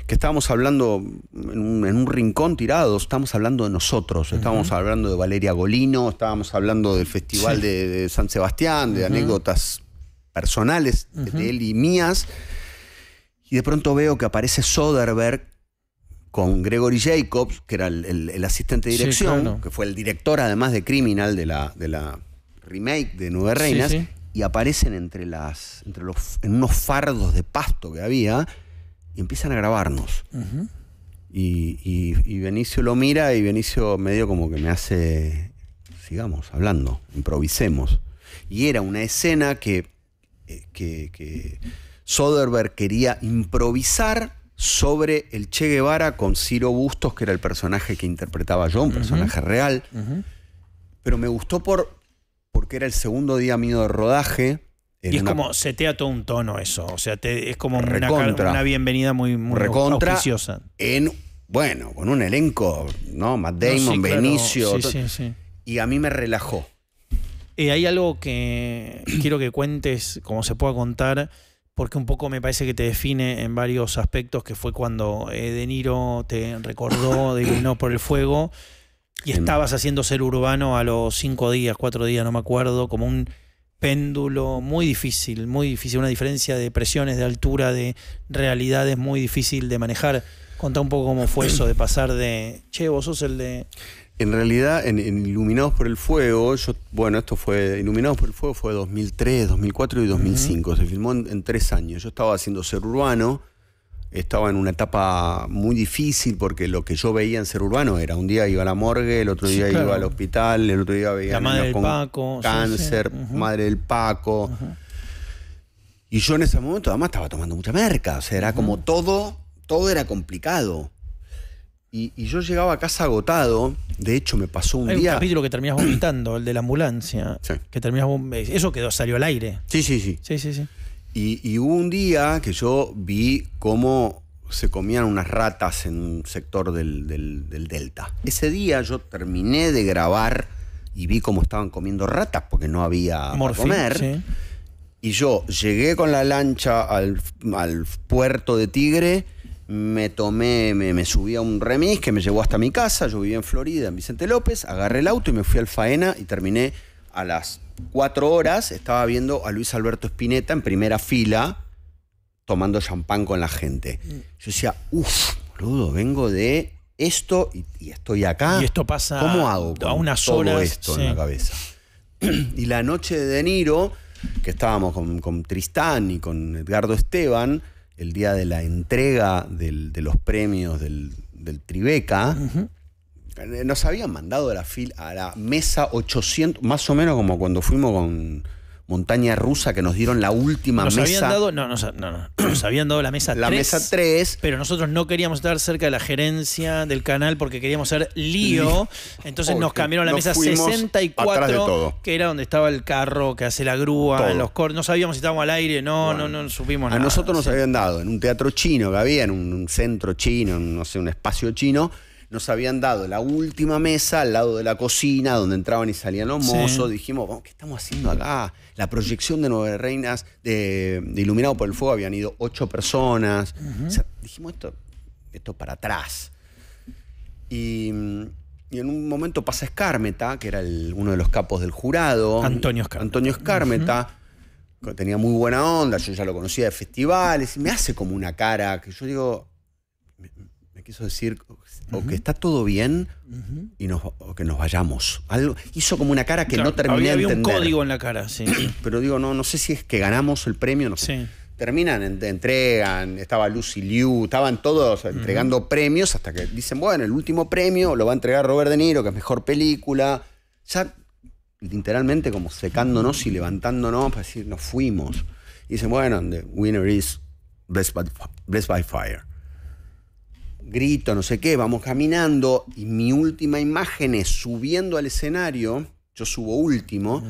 que estábamos hablando en un, rincón tirado, estábamos hablando de nosotros, estábamos hablando de Valeria Golino, estábamos hablando del Festival de, San Sebastián, de anécdotas personales de él y mías, y de pronto veo que aparece Soderbergh con Gregory Jacobs, que era el, asistente de dirección, que fue el director además de Criminal de la, remake de Nueve Reinas, y aparecen entre las, entre los, en unos fardos de pasto que había y empiezan a grabarnos. y, Benicio lo mira y Benicio medio como que me hace, sigamos hablando, improvisemos. Y era una escena que, eh, que, que Soderbergh quería improvisar sobre el Che Guevara con Ciro Bustos, que era el personaje que interpretaba yo, un personaje real. Pero me gustó por, porque era el segundo día mío de rodaje. Y es como, como, setea todo un tono eso. O sea, es como una, bienvenida muy, muy En, bueno, con un elenco, ¿no? Matt Damon, Benicio. y a mí me relajó. Eh, hay algo que quiero que cuentes, como se pueda contar porque un poco me parece que te define en varios aspectos, que fue cuando eh, De Niro te recordó de no por el fuego y em. estabas haciendo ser urbano a los cinco días, cuatro días, no me acuerdo, como un péndulo muy difícil, muy difícil, una diferencia de presiones, de altura, de realidades muy difícil de manejar. Contá un poco cómo fue eso de pasar de, che, vos sos el de en realidad, en, Iluminados por el Fuego, yo, bueno, esto fue, Iluminados por el Fuego fue 2003, 2004 y 2005, se filmó en, tres años. Yo estaba haciendo Ser Urbano, estaba en una etapa muy difícil porque lo que yo veía en Ser Urbano era, un día iba a la morgue, el otro día iba al hospital, el otro día veía la madre cáncer, madre del Paco. Y yo en ese momento además estaba tomando mucha merca, o sea, era como todo, todo era complicado. Y, yo llegaba a casa agotado. De hecho, me pasó un día. Un capítulo que terminas vomitando, el de la ambulancia. Sí. Que terminas Eso quedó, salió al aire. Sí, sí, sí. Sí, sí, sí. Y, hubo un día que yo vi cómo se comían unas ratas en un sector del, delta. Ese día yo terminé de grabar y vi cómo estaban comiendo ratas porque no había Morfín, comer. Y yo llegué con la lancha al, al puerto de Tigre me tomé, me, subí a un remis que me llevó hasta mi casa, yo vivía en Florida, en Vicente López, agarré el auto y me fui al Faena y terminé a las cuatro horas, estaba viendo a Luis Alberto Spinetta en primera fila, tomando champán con la gente. Mm. Yo decía, uff, boludo, vengo de esto y, estoy acá. Y esto pasa ¿Cómo hago a todo esto en la cabeza? y la noche de De Niro, que estábamos con, con Tristán y con Edgardo Esteban, el día de la entrega de los premios del, Tribeca, eh, nos habían mandado la, a la mesa 800, más o menos como cuando fuimos con montaña rusa que nos dieron la última nos Habían dado, no, no, no, nos habían dado la mesa 3. La mesa 3. Pero nosotros no queríamos estar cerca de la gerencia del canal porque queríamos ser lío. Entonces nos cambiaron la mesa 64, que era donde estaba el carro que hace la grúa, los cortes. No sabíamos si estábamos al aire, no, no, no, supimos nada. A nosotros nos habían dado en un teatro chino que había, en un, centro chino, no sé, un espacio chino nos habían dado la última mesa al lado de la cocina, donde entraban y salían los mozos. Dijimos, ¿qué estamos haciendo acá? La proyección de Nueve Reinas, de, Iluminado por el Fuego, habían ido ocho personas. dijimos, esto, esto para atrás. Y, en un momento pasa Escármeta, que era uno de los capos del jurado. Antonio Escármeta. Antonio Escarmeta. tenía muy buena onda, yo ya lo conocía de festivales, y me hace como una cara que yo digo, me quiso decir, o que está todo bien y que nos vayamos. hizo como una cara que no terminé de entender. Había un código en la cara, sí. Pero digo, no, no sé si es que ganamos el premio, no Sí. Terminan, entregan, estaba Lucy Liu, estaban todos entregando premios hasta que dicen, bueno, el último premio lo va a entregar Robert De Niro, que es mejor película. Ya literalmente como secándonos y levantándonos para decir, nos fuimos. Y dicen, bueno, the winner is blessed by Fire grito, no sé qué, vamos caminando y mi última imagen es subiendo al escenario, yo subo último,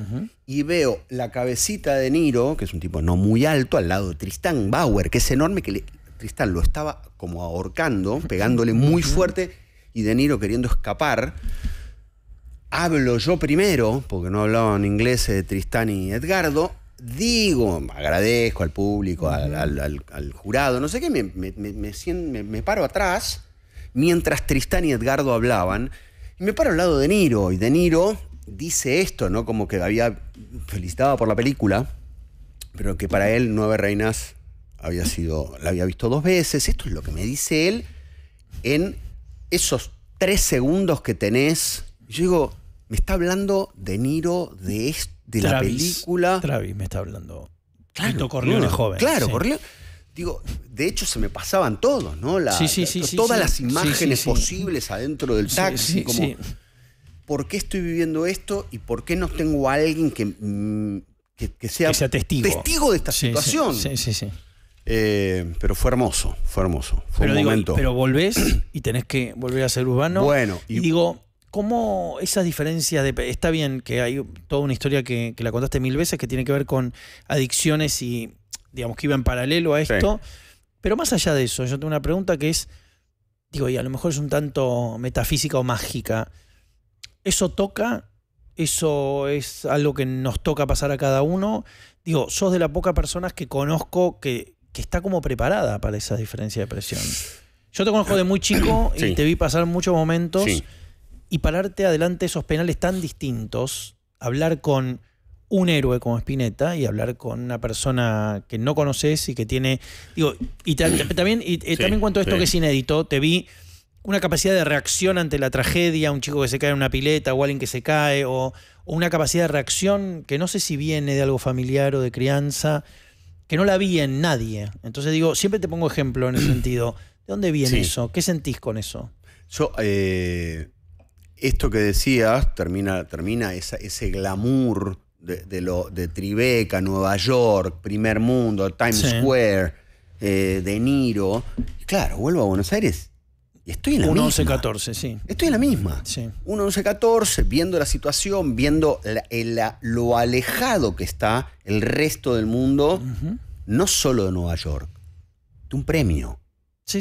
y veo la cabecita de Niro, que es un tipo no muy alto, al lado de Tristán Bauer, que es enorme, que Tristán lo estaba como ahorcando, pegándole muy fuerte, y De Niro queriendo escapar. Hablo yo primero, porque no hablaban inglés de eh, Tristán y Edgardo, digo, agradezco al público, al, jurado, no sé qué, me, me, paro atrás mientras Tristán y Edgardo hablaban, y me paro al lado de Niro, y de Niro dice esto, ¿no? Como que había felicitado por la película, pero que para él Nueve Reinas había sido, la había visto dos veces, esto es lo que me dice él en esos tres segundos que tenés, yo digo, me está hablando de Niro de esto de la película. Travis me está hablando. Claro, Vito Corleone joven. Claro, corrió Digo, de hecho se me pasaban todos, ¿no? La, sí, sí, todas las imágenes posibles adentro del taxi. como, ¿Por qué estoy viviendo esto y por qué no tengo a alguien que, mm, sea, testigo. testigo de esta situación? Sí, sí, sí. Eh, pero fue hermoso, fue hermoso. Fue pero un momento. Pero volvés y tenés que volver a ser urbano. Bueno, y digo, cómo esas diferencias de... Está bien que hay toda una historia que, la contaste mil veces que tiene que ver con adicciones y, digamos, que iba en paralelo a esto. Pero más allá de eso, yo tengo una pregunta que es, digo, y a lo mejor es un tanto metafísica o mágica. ¿Eso toca? ¿Eso es algo que nos toca pasar a cada uno? Digo, sos de las pocas personas que conozco que, está como preparada para esa diferencia de presión. Yo te conozco de muy chico y te vi pasar muchos momentos y pararte adelante esos penales tan distintos, hablar con un héroe como Spinetta y hablar con una persona que no conoces y que tiene. Digo, y también, y, eh, también cuanto esto que es inédito, te vi una capacidad de reacción ante la tragedia, un chico que se cae en una pileta o alguien que se cae, o, una capacidad de reacción que no sé si viene de algo familiar o de crianza, que no la vi en nadie. Entonces digo, siempre te pongo ejemplo en ese sentido. ¿De dónde viene eso? ¿Qué sentís con eso? Yo, eh, esto que decías, termina, termina ese glamour de, lo, de Tribeca, Nueva York, Primer Mundo, Times Square, eh, De Niro. claro, vuelvo a Buenos Aires y estoy en la 11, 14, sí. Estoy en la misma. Sí. 11, viendo la situación, viendo lo alejado que está el resto del mundo, no solo de Nueva York, de un premio.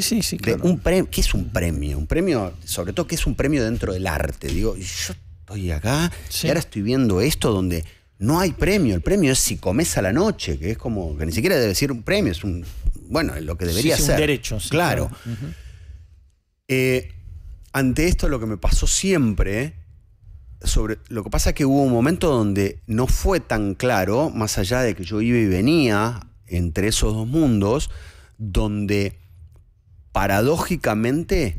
Sí, sí, sí, un premio, ¿Qué es un premio? Un premio, sobre todo, que es un premio dentro del arte? Digo, yo estoy acá y ahora estoy viendo esto donde no hay premio. El premio es si comes a la noche, que es como, que ni siquiera debe ser un premio, es un, bueno, lo que debería ser. Un derecho, claro. Eh, ante esto lo que me pasó siempre, sobre, lo que pasa es que hubo un momento donde no fue tan claro, más allá de que yo iba y venía entre esos dos mundos, donde paradójicamente,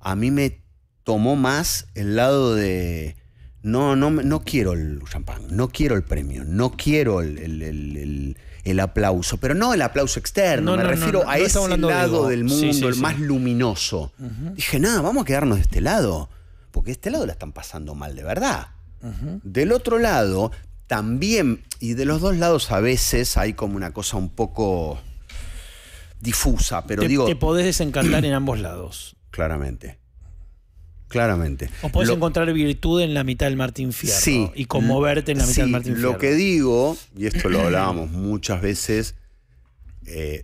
a mí me tomó más el lado de no, no, no quiero el champán, no quiero el premio, no quiero el, aplauso, pero no el aplauso externo, me refiero a ese lado del mundo, el más luminoso. Dije, nada, vamos a quedarnos de este lado, porque de este lado la están pasando mal de verdad. Del otro lado, también, y de los dos lados a veces hay como una cosa un poco difusa, pero te, digo. Te podés desencantar en ambos lados. Claramente. Claramente. O podés encontrar virtud en la mitad del Martín Fierro sí, y conmoverte en la mitad del Martín Fierro. Lo que digo, y esto lo hablábamos muchas veces, eh,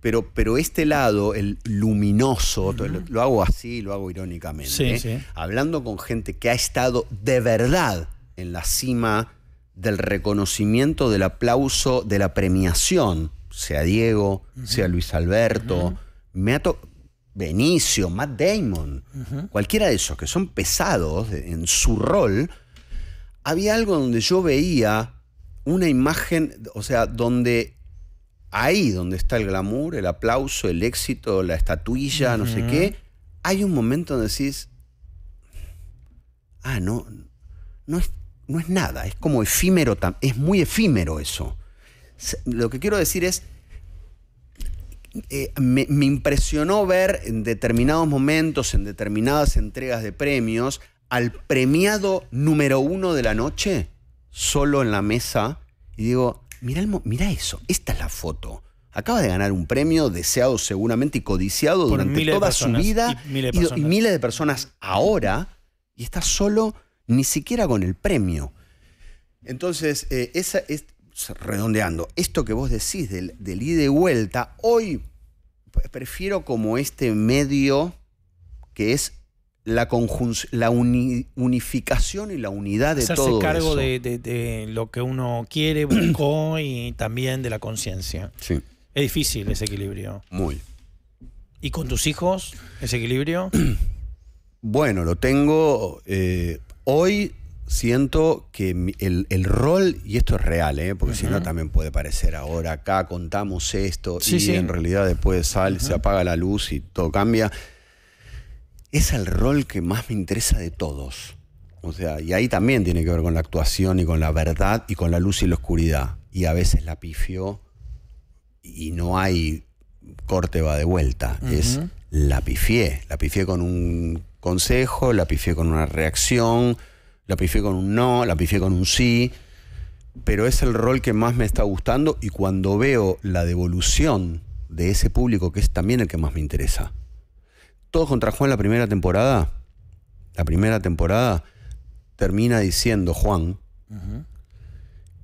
pero, pero este lado, el luminoso, lo, hago así, lo hago irónicamente, ¿eh? hablando con gente que ha estado de verdad en la cima del reconocimiento, del aplauso, de la premiación sea Diego, sea Luis Alberto, Benicio, Matt Damon, cualquiera de esos que son pesados en su rol, había algo donde yo veía una imagen, o sea, donde ahí donde está el glamour, el aplauso, el éxito, la estatuilla, no sé qué, hay un momento donde decís, ah, no, no es, no es nada, es como efímero, es muy efímero eso. Lo que quiero decir es, eh, me, impresionó ver en determinados momentos, en determinadas entregas de premios, al premiado número uno de la noche, solo en la mesa, y digo, mira, mira eso, esta es la foto. Acaba de ganar un premio deseado seguramente y codiciado durante toda su vida y miles, de personas ahora, y está solo ni siquiera con el premio. Entonces, eh, esa, es, redondeando, esto que vos decís del, del ida y vuelta, hoy prefiero como este medio que es la, la unificación y la unidad de todo cargo De, de, de, lo que uno quiere, buscó y también de la conciencia. Sí. Es difícil ese equilibrio. Muy. ¿Y con tus hijos ese equilibrio? bueno, lo tengo. Eh, hoy siento que el, rol, y esto es real, ¿eh? porque si no también puede parecer ahora, acá contamos esto y en realidad después sale, se apaga la luz y todo cambia. Es el rol que más me interesa de todos. O sea, y ahí también tiene que ver con la actuación y con la verdad y con la luz y la oscuridad. Y a veces la pifió y no hay corte va de vuelta. Es la pifié. La pifié con un consejo, la pifié con una reacción, la pifié con un no, la pifié con un sí, pero es el rol que más me está gustando y cuando veo la devolución de ese público, que es también el que más me interesa. Todo contra Juan la primera temporada, la primera temporada, termina diciendo Juan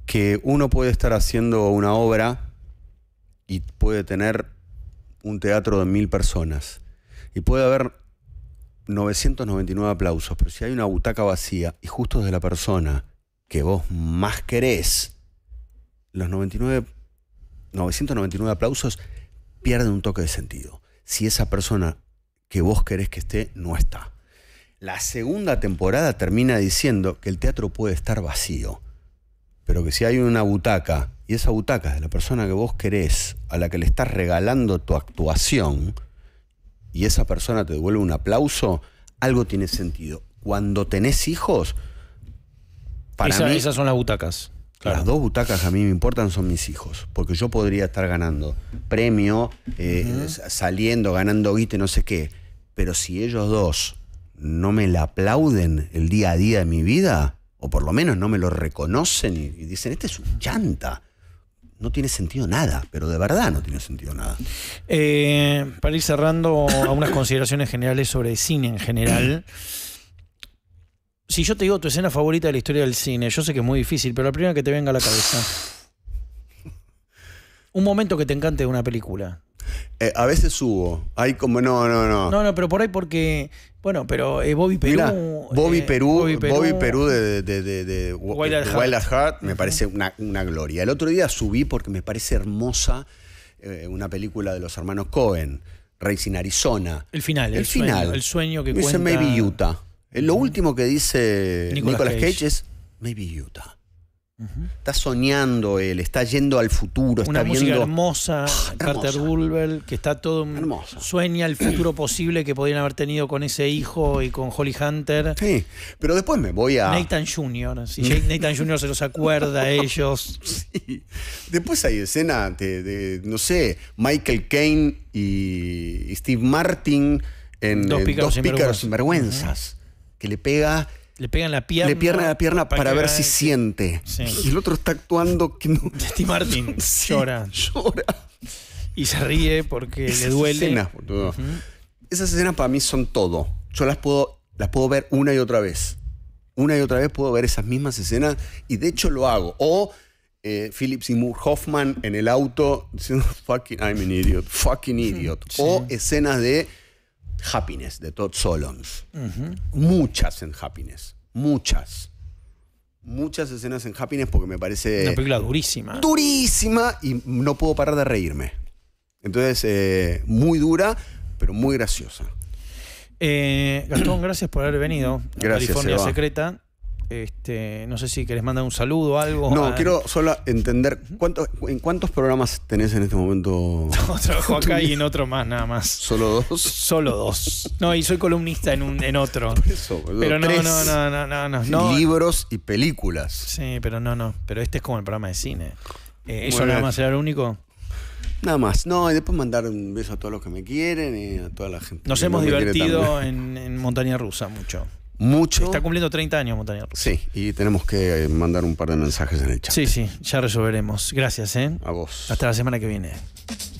que uno puede estar haciendo una obra y puede tener un teatro de mil personas. Y puede haber 999 aplausos, pero si hay una butaca vacía y justo de la persona que vos más querés, los 999 aplausos pierden un toque de sentido. Si esa persona que vos querés que esté no está. La segunda temporada termina diciendo que el teatro puede estar vacío, pero que si hay una butaca y esa butaca es de la persona que vos querés, a la que le estás regalando tu actuación, y esa persona te devuelve un aplauso, algo tiene sentido. Cuando tenés hijos, para esas son las butacas. Las dos butacas a mí me importan son mis hijos, porque yo podría estar ganando premio, eh, saliendo, ganando guite, no sé qué, pero si ellos dos no me la aplauden el día a día de mi vida, o por lo menos no me lo reconocen y, y dicen, este es un chanta, no tiene sentido nada, pero de verdad no tiene sentido nada. Eh, para ir cerrando a unas consideraciones generales sobre cine en general. Si yo te digo tu escena favorita de la historia del cine, yo sé que es muy difícil, pero la primera que te venga a la cabeza. Un momento que te encante de una película. Eh, a veces hubo. Hay como, no, no, no. No, no, pero por ahí porque bueno, pero eh, eh, Bobby, Perú, Bobby, Perú, de, Heart me parece una, gloria. El otro día subí porque me parece hermosa eh, una película de los hermanos Cohen, Racing Arizona. El final, el, final. Sueño, el sueño que Dice Maybe Utah. Lo último que dice Nicolas, Cage es Maybe Utah. Está soñando él, está yendo al futuro. Una música ah, hermosa, Carter hermosa. que está todo. Sueña el futuro posible que podrían haber tenido con ese hijo y con Holly Hunter. Sí, pero después me voy a. Nathan Jr., si Nathan Jr. se los acuerda a ellos. Sí. Después hay escena de, no sé, Michael Caine y Steve Martin en Dos Pícaros, Sinvergüenzas, que le pega le pegan la pierna. Le pierna la pierna para, ver si siente. Y el otro está actuando que Steve Martin llora. Llora. Y se ríe porque le duele. Esas escenas para mí son todo. Yo las puedo, las puedo ver una y otra vez. Una y otra vez puedo ver esas mismas escenas y de hecho lo hago. O eh, Philip Seymour Hoffman en el auto diciendo, fucking, I'm an idiot, fucking idiot. O escenas de Happiness de Todd Solons. Muchas en Happiness. Muchas. Muchas escenas en Happiness porque me parece. Una película durísima. Durísima y no puedo parar de reírme. Entonces, eh, muy dura, pero muy graciosa. Eh, Gastón, gracias por haber venido gracias, California Secreta. Este, no sé si querés mandar un saludo o algo. No, ah, quiero solo entender cuánto, en cuántos programas tenés en este momento. acá y en otro más, nada más. ¿Solo dos? Solo dos. No, y soy columnista en un, en otro. eso, Pero no, no, no, no, no, no, Libros y películas. Sí, pero no, no. Pero este es como el programa de cine. Eh, ¿Eso nada más era el único? Nada más. No, y después mandar un beso a todos los que me quieren y a toda la gente. Nos hemos divertido en montaña rusa mucho. Está cumpliendo 30 años Montañero. Sí, y tenemos que eh, mandar un par de mensajes en el chat. Sí, sí, ya resolveremos. Gracias, ¿eh? A vos. Hasta la semana que viene.